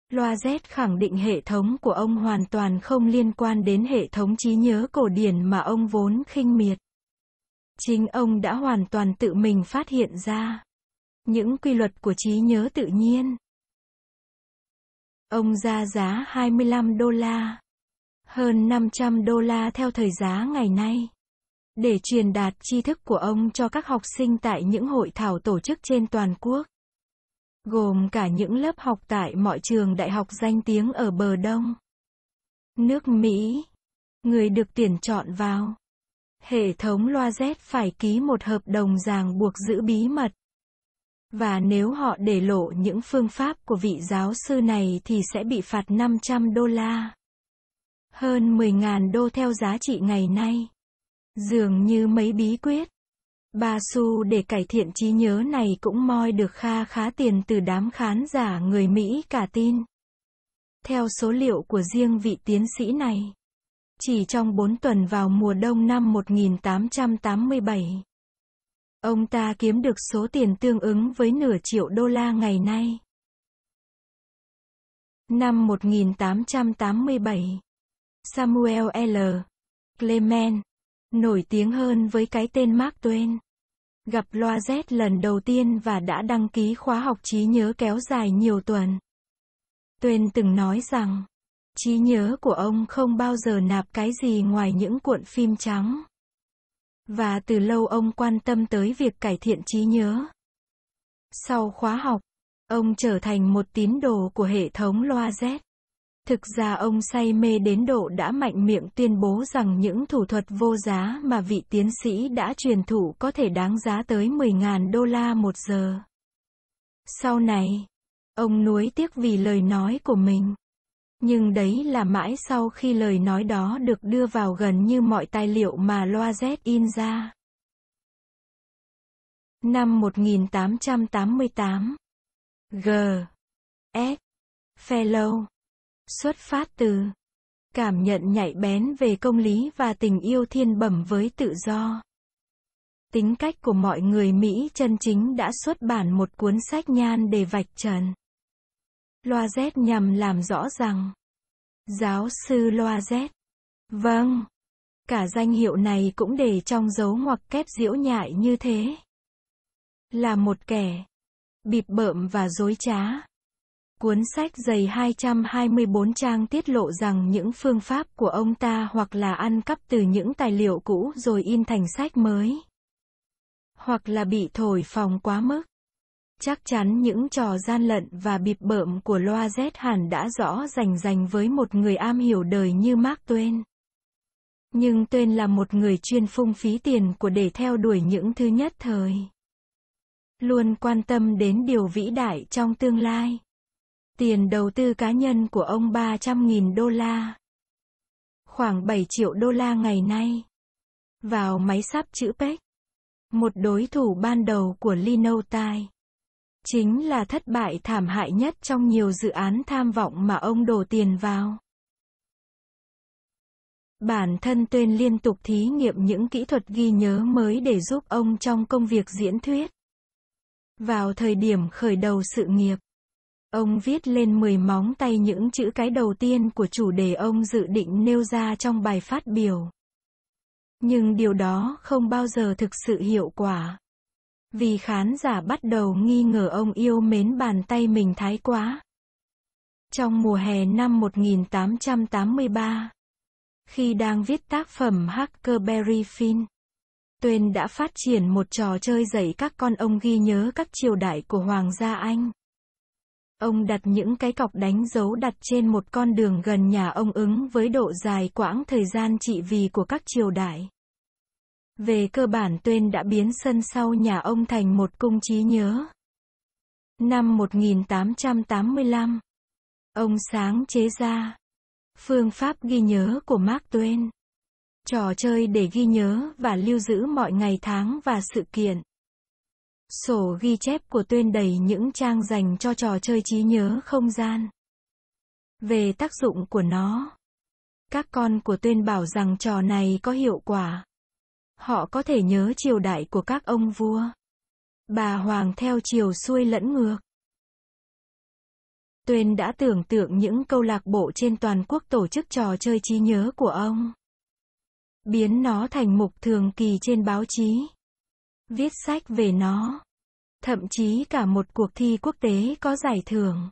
Loa Z khẳng định hệ thống của ông hoàn toàn không liên quan đến hệ thống trí nhớ cổ điển mà ông vốn khinh miệt. Chính ông đã hoàn toàn tự mình phát hiện ra những quy luật của trí nhớ tự nhiên. Ông ra giá 25 đô la, hơn 500 đô la theo thời giá ngày nay để truyền đạt tri thức của ông cho các học sinh tại những hội thảo tổ chức trên toàn quốc, gồm cả những lớp học tại mọi trường đại học danh tiếng ở bờ Đông, nước Mỹ. Người được tuyển chọn vào hệ thống Loazet phải ký một hợp đồng ràng buộc giữ bí mật. Và nếu họ để lộ những phương pháp của vị giáo sư này thì sẽ bị phạt 500 đô la. Hơn 10.000 đô theo giá trị ngày nay. Dường như mấy bí quyết. Ba xu để cải thiện trí nhớ này cũng moi được kha khá tiền từ đám khán giả người Mỹ cả tin. Theo số liệu của riêng vị tiến sĩ này, chỉ trong 4 tuần vào mùa đông năm 1887, ông ta kiếm được số tiền tương ứng với nửa triệu đô la ngày nay. Năm 1887, Samuel L. Clement nổi tiếng hơn với cái tên Mark Twain. Gặp loa Z lần đầu tiên và đã đăng ký khóa học trí nhớ kéo dài nhiều tuần. Twain từng nói rằng, trí nhớ của ông không bao giờ nạp cái gì ngoài những cuộn phim trắng. Và từ lâu ông quan tâm tới việc cải thiện trí nhớ. Sau khóa học, ông trở thành một tín đồ của hệ thống loa Z. Thực ra ông say mê đến độ đã mạnh miệng tuyên bố rằng những thủ thuật vô giá mà vị tiến sĩ đã truyền thụ có thể đáng giá tới 10.000 đô la một giờ. Sau này, ông nuối tiếc vì lời nói của mình. Nhưng đấy là mãi sau khi lời nói đó được đưa vào gần như mọi tài liệu mà loa Z in ra. Năm 1888 G. S. Fellow Xuất phát từ cảm nhận nhạy bén về công lý và tình yêu thiên bẩm với tự do. Tính cách của mọi người Mỹ chân chính đã xuất bản một cuốn sách nhan để vạch trần. Loa Z nhằm làm rõ rằng Giáo sư Loa Z Vâng, cả danh hiệu này cũng để trong dấu ngoặc kép diễu nhại như thế. Là một kẻ bịp bợm và dối trá. Cuốn sách dày 224 trang tiết lộ rằng những phương pháp của ông ta hoặc là ăn cắp từ những tài liệu cũ rồi in thành sách mới. Hoặc là bị thổi phòng quá mức. Chắc chắn những trò gian lận và bịp bợm của loa Z hẳn đã rõ rành rành với một người am hiểu đời như Mark Twain. Nhưng Twain là một người chuyên phung phí tiền của để theo đuổi những thứ nhất thời. Luôn quan tâm đến điều vĩ đại trong tương lai. Tiền đầu tư cá nhân của ông 300.000 đô la. Khoảng 7 triệu đô la ngày nay. Vào máy sắp chữ PEC. Một đối thủ ban đầu của Linotai. Chính là thất bại thảm hại nhất trong nhiều dự án tham vọng mà ông đổ tiền vào. Bản thân Tuyên liên tục thí nghiệm những kỹ thuật ghi nhớ mới để giúp ông trong công việc diễn thuyết. Vào thời điểm khởi đầu sự nghiệp, Ông viết lên 10 móng tay những chữ cái đầu tiên của chủ đề ông dự định nêu ra trong bài phát biểu. Nhưng điều đó không bao giờ thực sự hiệu quả. Vì khán giả bắt đầu nghi ngờ ông yêu mến bàn tay mình thái quá. Trong mùa hè năm 1883, khi đang viết tác phẩm Huckleberry Finn, Twain đã phát triển một trò chơi dạy các con ông ghi nhớ các triều đại của Hoàng gia Anh. Ông đặt những cái cọc đánh dấu đặt trên một con đường gần nhà ông ứng với độ dài quãng thời gian trị vì của các triều đại. Về cơ bản Tuyên đã biến sân sau nhà ông thành một cung trí nhớ. Năm 1885, ông sáng chế ra phương pháp ghi nhớ của Mark Twain. Trò chơi để ghi nhớ và lưu giữ mọi ngày tháng và sự kiện sổ ghi chép của Tuyên đầy những trang dành cho trò chơi trí nhớ không gian. Về tác dụng của nó, các con của Tuyên bảo rằng trò này có hiệu quả. Họ có thể nhớ triều đại của các ông vua, bà hoàng theo chiều xuôi lẫn ngược. Tuyên đã tưởng tượng những câu lạc bộ trên toàn quốc tổ chức trò chơi trí nhớ của ông. Biến nó thành mục thường kỳ trên báo chí viết sách về nó, thậm chí cả một cuộc thi quốc tế có giải thưởng.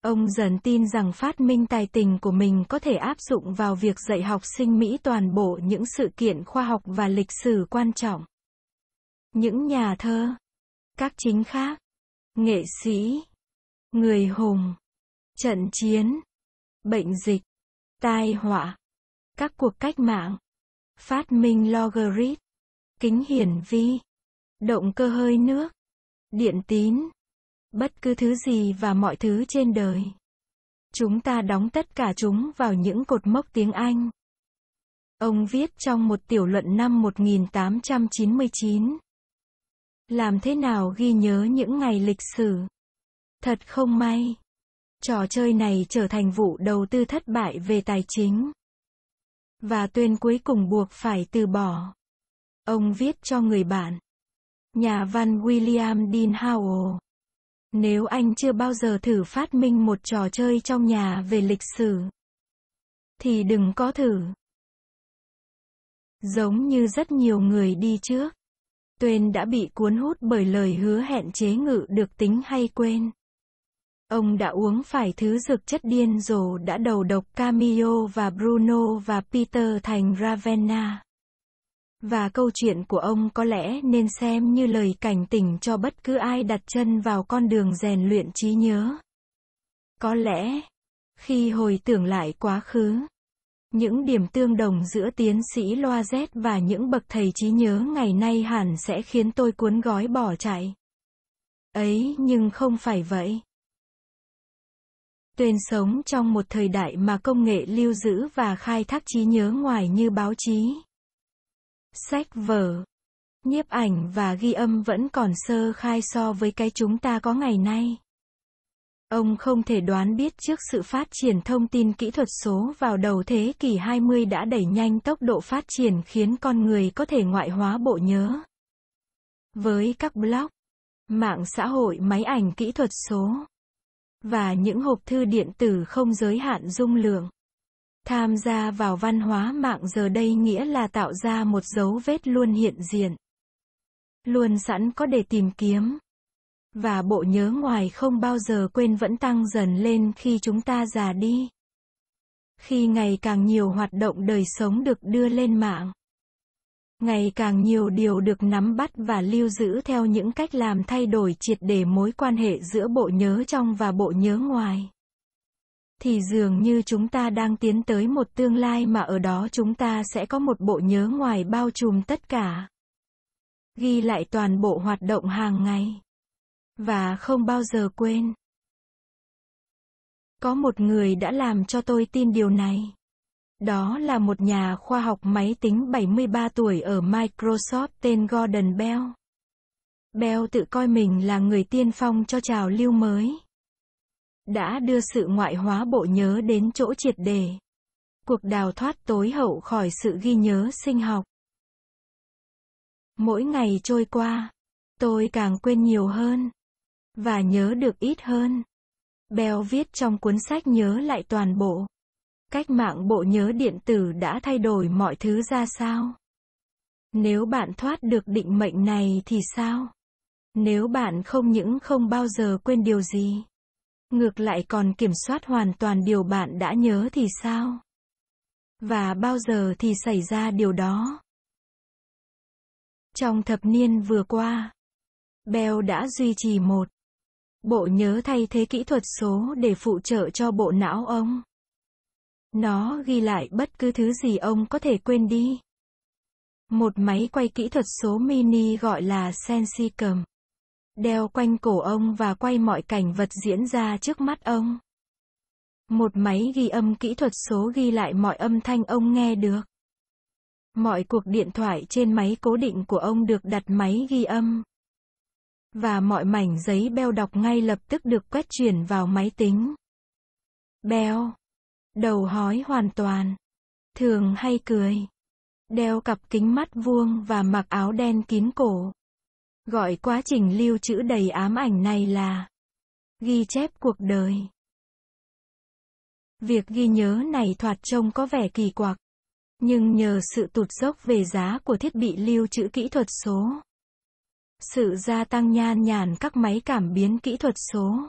Ông dần tin rằng phát minh tài tình của mình có thể áp dụng vào việc dạy học sinh Mỹ toàn bộ những sự kiện khoa học và lịch sử quan trọng. Những nhà thơ, các chính khác, nghệ sĩ, người hùng, trận chiến, bệnh dịch, tai họa, các cuộc cách mạng, phát minh logarit, kính hiển vi động cơ hơi nước, điện tín, bất cứ thứ gì và mọi thứ trên đời. Chúng ta đóng tất cả chúng vào những cột mốc tiếng Anh. Ông viết trong một tiểu luận năm 1899. Làm thế nào ghi nhớ những ngày lịch sử? Thật không may. Trò chơi này trở thành vụ đầu tư thất bại về tài chính. Và tuyên cuối cùng buộc phải từ bỏ. Ông viết cho người bạn. Nhà văn William Dean Howell Nếu anh chưa bao giờ thử phát minh một trò chơi trong nhà về lịch sử, thì đừng có thử. Giống như rất nhiều người đi trước, Tuyên đã bị cuốn hút bởi lời hứa hẹn chế ngự được tính hay quên. Ông đã uống phải thứ dược chất điên rồ đã đầu độc Camillo và Bruno và Peter thành Ravenna. Và câu chuyện của ông có lẽ nên xem như lời cảnh tỉnh cho bất cứ ai đặt chân vào con đường rèn luyện trí nhớ. Có lẽ, khi hồi tưởng lại quá khứ, những điểm tương đồng giữa tiến sĩ Loa Z và những bậc thầy trí nhớ ngày nay hẳn sẽ khiến tôi cuốn gói bỏ chạy. Ấy nhưng không phải vậy. Tuyên sống trong một thời đại mà công nghệ lưu giữ và khai thác trí nhớ ngoài như báo chí sách vở, nhiếp ảnh và ghi âm vẫn còn sơ khai so với cái chúng ta có ngày nay. Ông không thể đoán biết trước sự phát triển thông tin kỹ thuật số vào đầu thế kỷ 20 đã đẩy nhanh tốc độ phát triển khiến con người có thể ngoại hóa bộ nhớ. Với các blog, mạng xã hội máy ảnh kỹ thuật số và những hộp thư điện tử không giới hạn dung lượng Tham gia vào văn hóa mạng giờ đây nghĩa là tạo ra một dấu vết luôn hiện diện. Luôn sẵn có để tìm kiếm. Và bộ nhớ ngoài không bao giờ quên vẫn tăng dần lên khi chúng ta già đi. Khi ngày càng nhiều hoạt động đời sống được đưa lên mạng. Ngày càng nhiều điều được nắm bắt và lưu giữ theo những cách làm thay đổi triệt để mối quan hệ giữa bộ nhớ trong và bộ nhớ ngoài thì dường như chúng ta đang tiến tới một tương lai mà ở đó chúng ta sẽ có một bộ nhớ ngoài bao trùm tất cả. Ghi lại toàn bộ hoạt động hàng ngày. Và không bao giờ quên. Có một người đã làm cho tôi tin điều này. Đó là một nhà khoa học máy tính 73 tuổi ở Microsoft tên Gordon Bell. Bell tự coi mình là người tiên phong cho trào lưu mới đã đưa sự ngoại hóa bộ nhớ đến chỗ triệt đề. Cuộc đào thoát tối hậu khỏi sự ghi nhớ sinh học. Mỗi ngày trôi qua, tôi càng quên nhiều hơn và nhớ được ít hơn. Bèo viết trong cuốn sách nhớ lại toàn bộ. Cách mạng bộ nhớ điện tử đã thay đổi mọi thứ ra sao? Nếu bạn thoát được định mệnh này thì sao? Nếu bạn không những không bao giờ quên điều gì, Ngược lại còn kiểm soát hoàn toàn điều bạn đã nhớ thì sao? Và bao giờ thì xảy ra điều đó? Trong thập niên vừa qua, Bell đã duy trì một bộ nhớ thay thế kỹ thuật số để phụ trợ cho bộ não ông. Nó ghi lại bất cứ thứ gì ông có thể quên đi. Một máy quay kỹ thuật số mini gọi là Sensicom đeo quanh cổ ông và quay mọi cảnh vật diễn ra trước mắt ông. Một máy ghi âm kỹ thuật số ghi lại mọi âm thanh ông nghe được. Mọi cuộc điện thoại trên máy cố định của ông được đặt máy ghi âm. Và mọi mảnh giấy beo đọc ngay lập tức được quét chuyển vào máy tính. Beo. Đầu hói hoàn toàn. Thường hay cười. Đeo cặp kính mắt vuông và mặc áo đen kín cổ. Gọi quá trình lưu trữ đầy ám ảnh này là ghi chép cuộc đời. Việc ghi nhớ này thoạt trông có vẻ kỳ quặc, nhưng nhờ sự tụt dốc về giá của thiết bị lưu trữ kỹ thuật số, sự gia tăng nhan nhản các máy cảm biến kỹ thuật số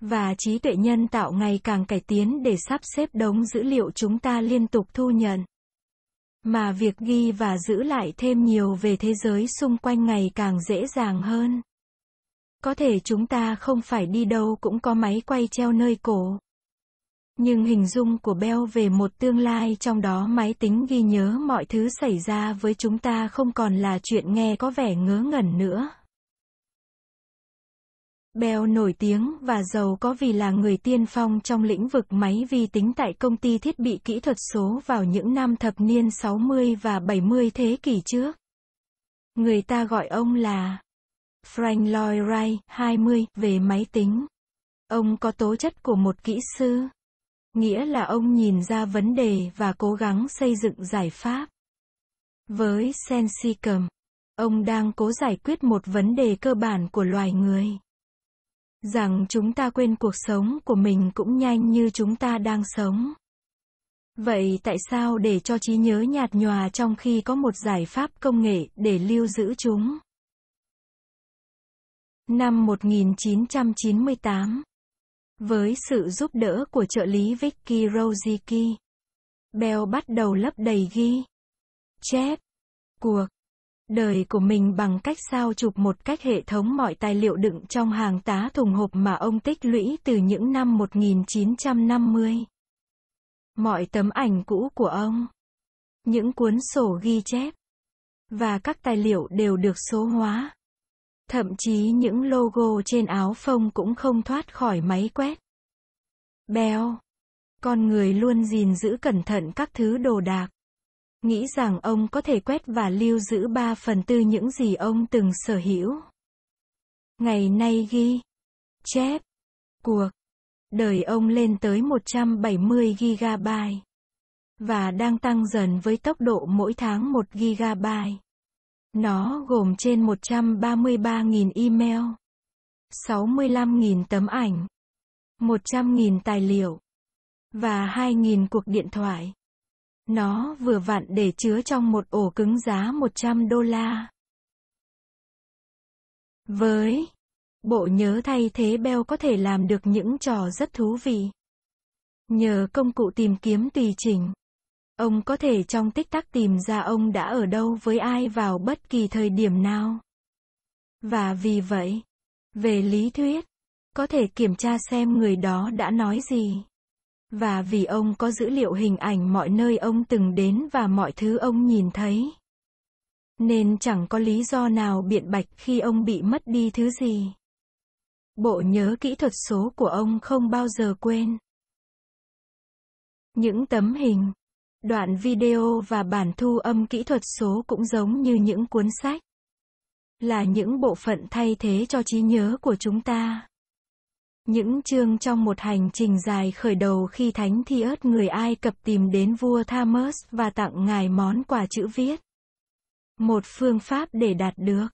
và trí tuệ nhân tạo ngày càng cải tiến để sắp xếp đống dữ liệu chúng ta liên tục thu nhận mà việc ghi và giữ lại thêm nhiều về thế giới xung quanh ngày càng dễ dàng hơn. Có thể chúng ta không phải đi đâu cũng có máy quay treo nơi cổ. Nhưng hình dung của Bell về một tương lai trong đó máy tính ghi nhớ mọi thứ xảy ra với chúng ta không còn là chuyện nghe có vẻ ngớ ngẩn nữa. Bell nổi tiếng và giàu có vì là người tiên phong trong lĩnh vực máy vi tính tại công ty thiết bị kỹ thuật số vào những năm thập niên 60 và 70 thế kỷ trước. Người ta gọi ông là Frank Lloyd Wright, 20, về máy tính. Ông có tố chất của một kỹ sư, nghĩa là ông nhìn ra vấn đề và cố gắng xây dựng giải pháp. Với Sensicum, ông đang cố giải quyết một vấn đề cơ bản của loài người rằng chúng ta quên cuộc sống của mình cũng nhanh như chúng ta đang sống. Vậy tại sao để cho trí nhớ nhạt nhòa trong khi có một giải pháp công nghệ để lưu giữ chúng? Năm 1998 Với sự giúp đỡ của trợ lý Vicky Rozicki, Bell bắt đầu lấp đầy ghi, chép, cuộc đời của mình bằng cách sao chụp một cách hệ thống mọi tài liệu đựng trong hàng tá thùng hộp mà ông tích lũy từ những năm 1950. Mọi tấm ảnh cũ của ông, những cuốn sổ ghi chép, và các tài liệu đều được số hóa. Thậm chí những logo trên áo phông cũng không thoát khỏi máy quét. Bèo. Con người luôn gìn giữ cẩn thận các thứ đồ đạc nghĩ rằng ông có thể quét và lưu giữ ba phần tư những gì ông từng sở hữu. Ngày nay ghi, chép, cuộc, đời ông lên tới 170 gigabyte và đang tăng dần với tốc độ mỗi tháng 1 gigabyte. Nó gồm trên 133.000 email, 65.000 tấm ảnh, 100.000 tài liệu và 2.000 cuộc điện thoại. Nó vừa vặn để chứa trong một ổ cứng giá 100 đô la. Với bộ nhớ thay thế Bell có thể làm được những trò rất thú vị. Nhờ công cụ tìm kiếm tùy chỉnh, ông có thể trong tích tắc tìm ra ông đã ở đâu với ai vào bất kỳ thời điểm nào. Và vì vậy, về lý thuyết, có thể kiểm tra xem người đó đã nói gì. Và vì ông có dữ liệu hình ảnh mọi nơi ông từng đến và mọi thứ ông nhìn thấy. Nên chẳng có lý do nào biện bạch khi ông bị mất đi thứ gì. Bộ nhớ kỹ thuật số của ông không bao giờ quên. Những tấm hình, đoạn video và bản thu âm kỹ thuật số cũng giống như những cuốn sách. Là những bộ phận thay thế cho trí nhớ của chúng ta. Những chương trong một hành trình dài khởi đầu khi thánh thi ớt người Ai Cập tìm đến vua Thamus và tặng ngài món quà chữ viết. Một phương pháp để đạt được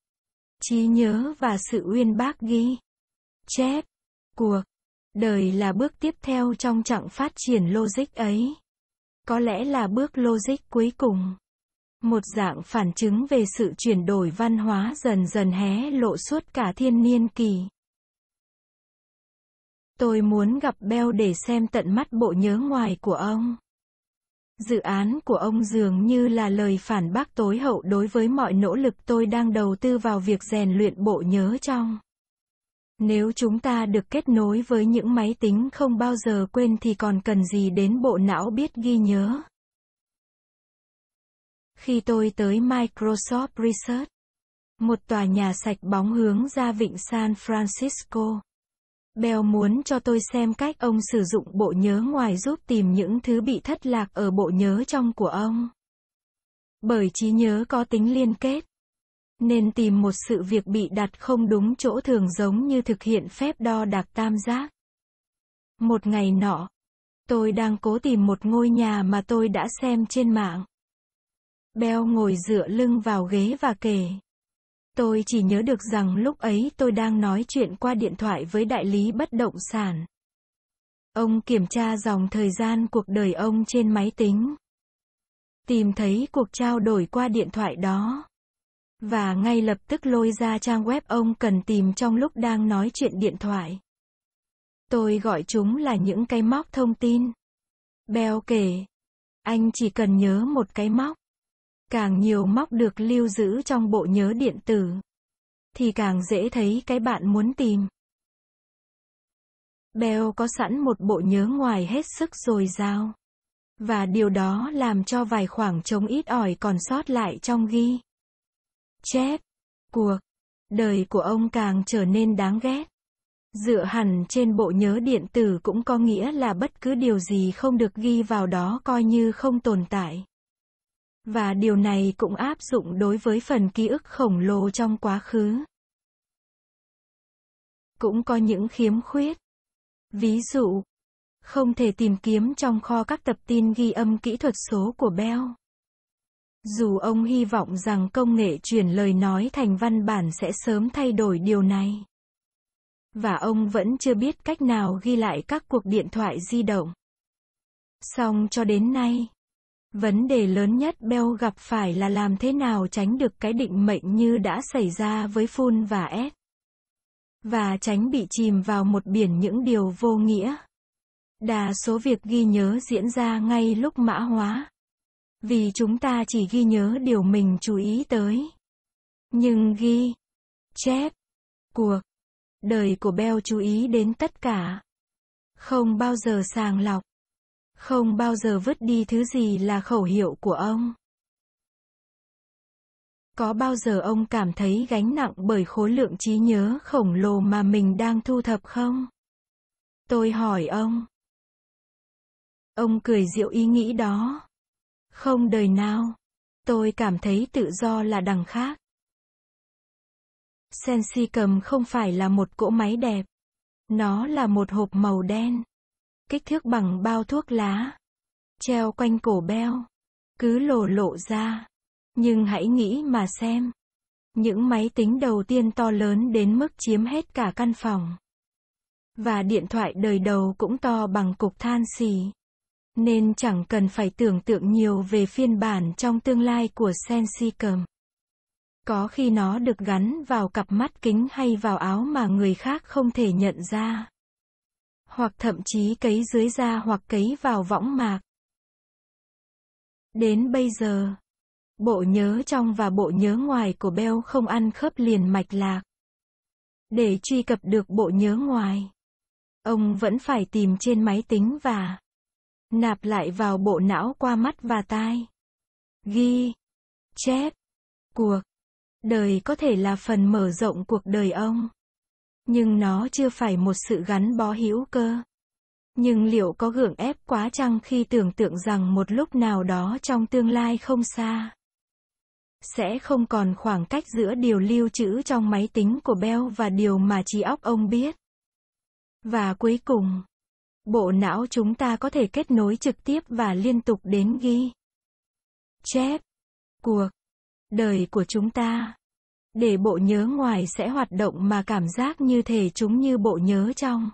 trí nhớ và sự uyên bác ghi chép cuộc đời là bước tiếp theo trong chặng phát triển logic ấy có lẽ là bước logic cuối cùng một dạng phản chứng về sự chuyển đổi văn hóa dần dần hé lộ suốt cả thiên niên kỳ Tôi muốn gặp Bell để xem tận mắt bộ nhớ ngoài của ông. Dự án của ông dường như là lời phản bác tối hậu đối với mọi nỗ lực tôi đang đầu tư vào việc rèn luyện bộ nhớ trong. Nếu chúng ta được kết nối với những máy tính không bao giờ quên thì còn cần gì đến bộ não biết ghi nhớ. Khi tôi tới Microsoft Research, một tòa nhà sạch bóng hướng ra vịnh San Francisco, Bell muốn cho tôi xem cách ông sử dụng bộ nhớ ngoài giúp tìm những thứ bị thất lạc ở bộ nhớ trong của ông. Bởi trí nhớ có tính liên kết, nên tìm một sự việc bị đặt không đúng chỗ thường giống như thực hiện phép đo đạc tam giác. Một ngày nọ, tôi đang cố tìm một ngôi nhà mà tôi đã xem trên mạng. Beo ngồi dựa lưng vào ghế và kể. Tôi chỉ nhớ được rằng lúc ấy tôi đang nói chuyện qua điện thoại với đại lý bất động sản. Ông kiểm tra dòng thời gian cuộc đời ông trên máy tính. Tìm thấy cuộc trao đổi qua điện thoại đó. Và ngay lập tức lôi ra trang web ông cần tìm trong lúc đang nói chuyện điện thoại. Tôi gọi chúng là những cái móc thông tin. Bèo kể. Anh chỉ cần nhớ một cái móc. Càng nhiều móc được lưu giữ trong bộ nhớ điện tử, thì càng dễ thấy cái bạn muốn tìm. Bell có sẵn một bộ nhớ ngoài hết sức dồi dào. Và điều đó làm cho vài khoảng trống ít ỏi còn sót lại trong ghi. Chép. Cuộc. Đời của ông càng trở nên đáng ghét. Dựa hẳn trên bộ nhớ điện tử cũng có nghĩa là bất cứ điều gì không được ghi vào đó coi như không tồn tại. Và điều này cũng áp dụng đối với phần ký ức khổng lồ trong quá khứ. Cũng có những khiếm khuyết. Ví dụ, không thể tìm kiếm trong kho các tập tin ghi âm kỹ thuật số của Bell. Dù ông hy vọng rằng công nghệ chuyển lời nói thành văn bản sẽ sớm thay đổi điều này. Và ông vẫn chưa biết cách nào ghi lại các cuộc điện thoại di động. Song cho đến nay, Vấn đề lớn nhất Bell gặp phải là làm thế nào tránh được cái định mệnh như đã xảy ra với Phun và Ed Và tránh bị chìm vào một biển những điều vô nghĩa. Đa số việc ghi nhớ diễn ra ngay lúc mã hóa. Vì chúng ta chỉ ghi nhớ điều mình chú ý tới. Nhưng ghi, chép, cuộc, đời của Bell chú ý đến tất cả. Không bao giờ sàng lọc. Không bao giờ vứt đi thứ gì là khẩu hiệu của ông. Có bao giờ ông cảm thấy gánh nặng bởi khối lượng trí nhớ khổng lồ mà mình đang thu thập không? Tôi hỏi ông. Ông cười diệu ý nghĩ đó. Không đời nào. Tôi cảm thấy tự do là đằng khác. Sensi cầm không phải là một cỗ máy đẹp. Nó là một hộp màu đen kích thước bằng bao thuốc lá, treo quanh cổ beo, cứ lồ lộ ra. Nhưng hãy nghĩ mà xem, những máy tính đầu tiên to lớn đến mức chiếm hết cả căn phòng. Và điện thoại đời đầu cũng to bằng cục than xì. Nên chẳng cần phải tưởng tượng nhiều về phiên bản trong tương lai của Sensicom. Có khi nó được gắn vào cặp mắt kính hay vào áo mà người khác không thể nhận ra hoặc thậm chí cấy dưới da hoặc cấy vào võng mạc. Đến bây giờ, bộ nhớ trong và bộ nhớ ngoài của Bell không ăn khớp liền mạch lạc. Để truy cập được bộ nhớ ngoài, ông vẫn phải tìm trên máy tính và nạp lại vào bộ não qua mắt và tai. Ghi, chép, cuộc đời có thể là phần mở rộng cuộc đời ông nhưng nó chưa phải một sự gắn bó hữu cơ. Nhưng liệu có gượng ép quá chăng khi tưởng tượng rằng một lúc nào đó trong tương lai không xa, sẽ không còn khoảng cách giữa điều lưu trữ trong máy tính của Beo và điều mà trí óc ông biết. Và cuối cùng, bộ não chúng ta có thể kết nối trực tiếp và liên tục đến ghi chép cuộc đời của chúng ta để bộ nhớ ngoài sẽ hoạt động mà cảm giác như thể chúng như bộ nhớ trong.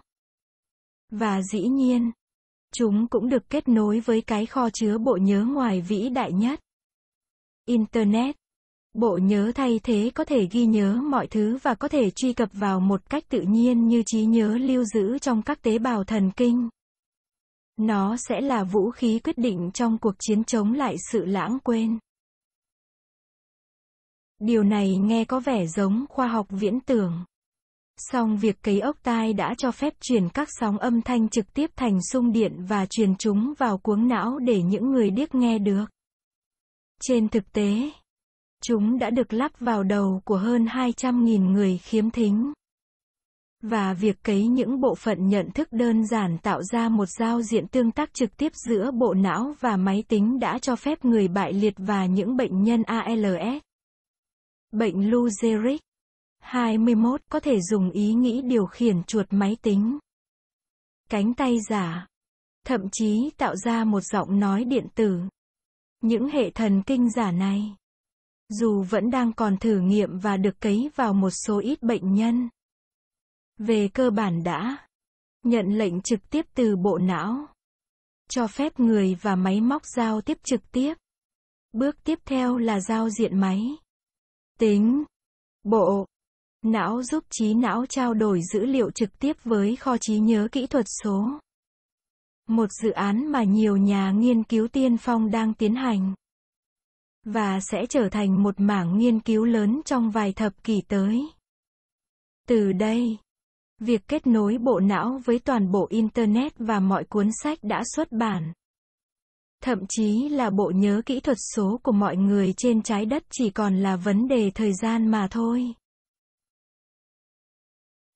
Và dĩ nhiên, chúng cũng được kết nối với cái kho chứa bộ nhớ ngoài vĩ đại nhất. Internet Bộ nhớ thay thế có thể ghi nhớ mọi thứ và có thể truy cập vào một cách tự nhiên như trí nhớ lưu giữ trong các tế bào thần kinh. Nó sẽ là vũ khí quyết định trong cuộc chiến chống lại sự lãng quên. Điều này nghe có vẻ giống khoa học viễn tưởng. Song việc cấy ốc tai đã cho phép truyền các sóng âm thanh trực tiếp thành xung điện và truyền chúng vào cuống não để những người điếc nghe được. Trên thực tế, chúng đã được lắp vào đầu của hơn 200.000 người khiếm thính. Và việc cấy những bộ phận nhận thức đơn giản tạo ra một giao diện tương tác trực tiếp giữa bộ não và máy tính đã cho phép người bại liệt và những bệnh nhân ALS Bệnh Lou Gehrig 21 có thể dùng ý nghĩ điều khiển chuột máy tính. Cánh tay giả. Thậm chí tạo ra một giọng nói điện tử. Những hệ thần kinh giả này, dù vẫn đang còn thử nghiệm và được cấy vào một số ít bệnh nhân. Về cơ bản đã nhận lệnh trực tiếp từ bộ não, cho phép người và máy móc giao tiếp trực tiếp. Bước tiếp theo là giao diện máy tính, bộ, não giúp trí não trao đổi dữ liệu trực tiếp với kho trí nhớ kỹ thuật số. Một dự án mà nhiều nhà nghiên cứu tiên phong đang tiến hành và sẽ trở thành một mảng nghiên cứu lớn trong vài thập kỷ tới. Từ đây, việc kết nối bộ não với toàn bộ internet và mọi cuốn sách đã xuất bản Thậm chí là bộ nhớ kỹ thuật số của mọi người trên trái đất chỉ còn là vấn đề thời gian mà thôi.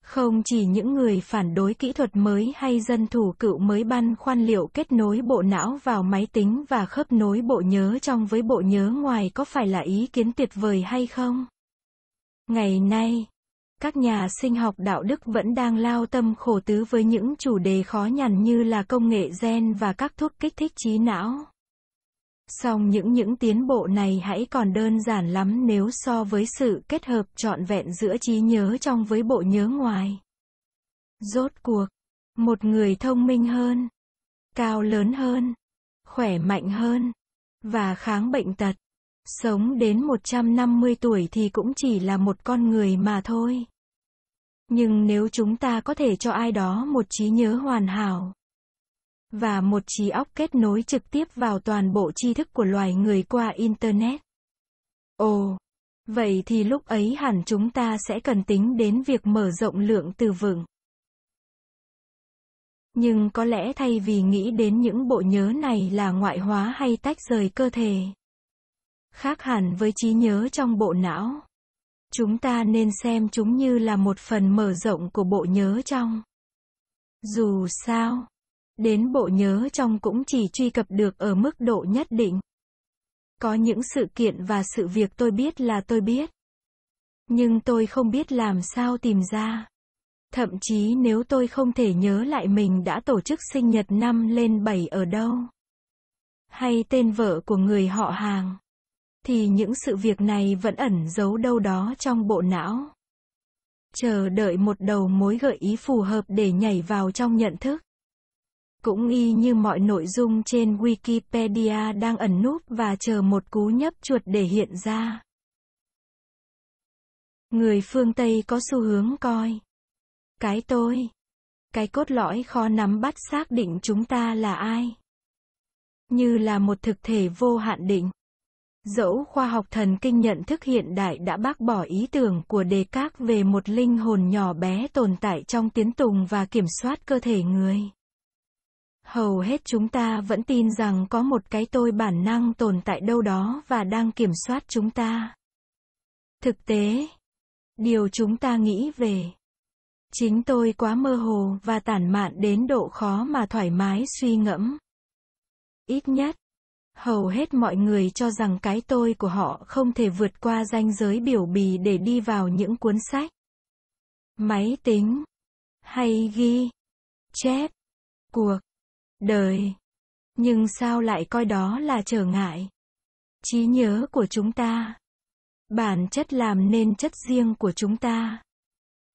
Không chỉ những người phản đối kỹ thuật mới hay dân thủ cựu mới băn khoăn liệu kết nối bộ não vào máy tính và khớp nối bộ nhớ trong với bộ nhớ ngoài có phải là ý kiến tuyệt vời hay không. Ngày nay, các nhà sinh học đạo đức vẫn đang lao tâm khổ tứ với những chủ đề khó nhằn như là công nghệ gen và các thuốc kích thích trí não. Song những những tiến bộ này hãy còn đơn giản lắm nếu so với sự kết hợp trọn vẹn giữa trí nhớ trong với bộ nhớ ngoài. Rốt cuộc, một người thông minh hơn, cao lớn hơn, khỏe mạnh hơn và kháng bệnh tật sống đến 150 tuổi thì cũng chỉ là một con người mà thôi. Nhưng nếu chúng ta có thể cho ai đó một trí nhớ hoàn hảo và một trí óc kết nối trực tiếp vào toàn bộ tri thức của loài người qua internet. Ồ, vậy thì lúc ấy hẳn chúng ta sẽ cần tính đến việc mở rộng lượng từ vựng. Nhưng có lẽ thay vì nghĩ đến những bộ nhớ này là ngoại hóa hay tách rời cơ thể, khác hẳn với trí nhớ trong bộ não. Chúng ta nên xem chúng như là một phần mở rộng của bộ nhớ trong. Dù sao, đến bộ nhớ trong cũng chỉ truy cập được ở mức độ nhất định. Có những sự kiện và sự việc tôi biết là tôi biết. Nhưng tôi không biết làm sao tìm ra. Thậm chí nếu tôi không thể nhớ lại mình đã tổ chức sinh nhật năm lên 7 ở đâu. Hay tên vợ của người họ hàng thì những sự việc này vẫn ẩn giấu đâu đó trong bộ não. Chờ đợi một đầu mối gợi ý phù hợp để nhảy vào trong nhận thức. Cũng y như mọi nội dung trên Wikipedia đang ẩn núp và chờ một cú nhấp chuột để hiện ra. Người phương Tây có xu hướng coi. Cái tôi. Cái cốt lõi khó nắm bắt xác định chúng ta là ai. Như là một thực thể vô hạn định. Dẫu khoa học thần kinh nhận thức hiện đại đã bác bỏ ý tưởng của Đề Các về một linh hồn nhỏ bé tồn tại trong tiến tùng và kiểm soát cơ thể người. Hầu hết chúng ta vẫn tin rằng có một cái tôi bản năng tồn tại đâu đó và đang kiểm soát chúng ta. Thực tế, điều chúng ta nghĩ về chính tôi quá mơ hồ và tản mạn đến độ khó mà thoải mái suy ngẫm. Ít nhất hầu hết mọi người cho rằng cái tôi của họ không thể vượt qua ranh giới biểu bì để đi vào những cuốn sách máy tính hay ghi chép cuộc đời nhưng sao lại coi đó là trở ngại trí nhớ của chúng ta bản chất làm nên chất riêng của chúng ta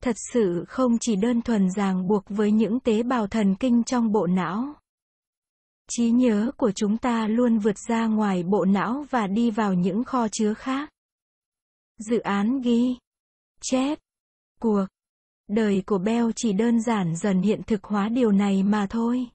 thật sự không chỉ đơn thuần ràng buộc với những tế bào thần kinh trong bộ não trí nhớ của chúng ta luôn vượt ra ngoài bộ não và đi vào những kho chứa khác. Dự án ghi, chép, cuộc, đời của Bell chỉ đơn giản dần hiện thực hóa điều này mà thôi.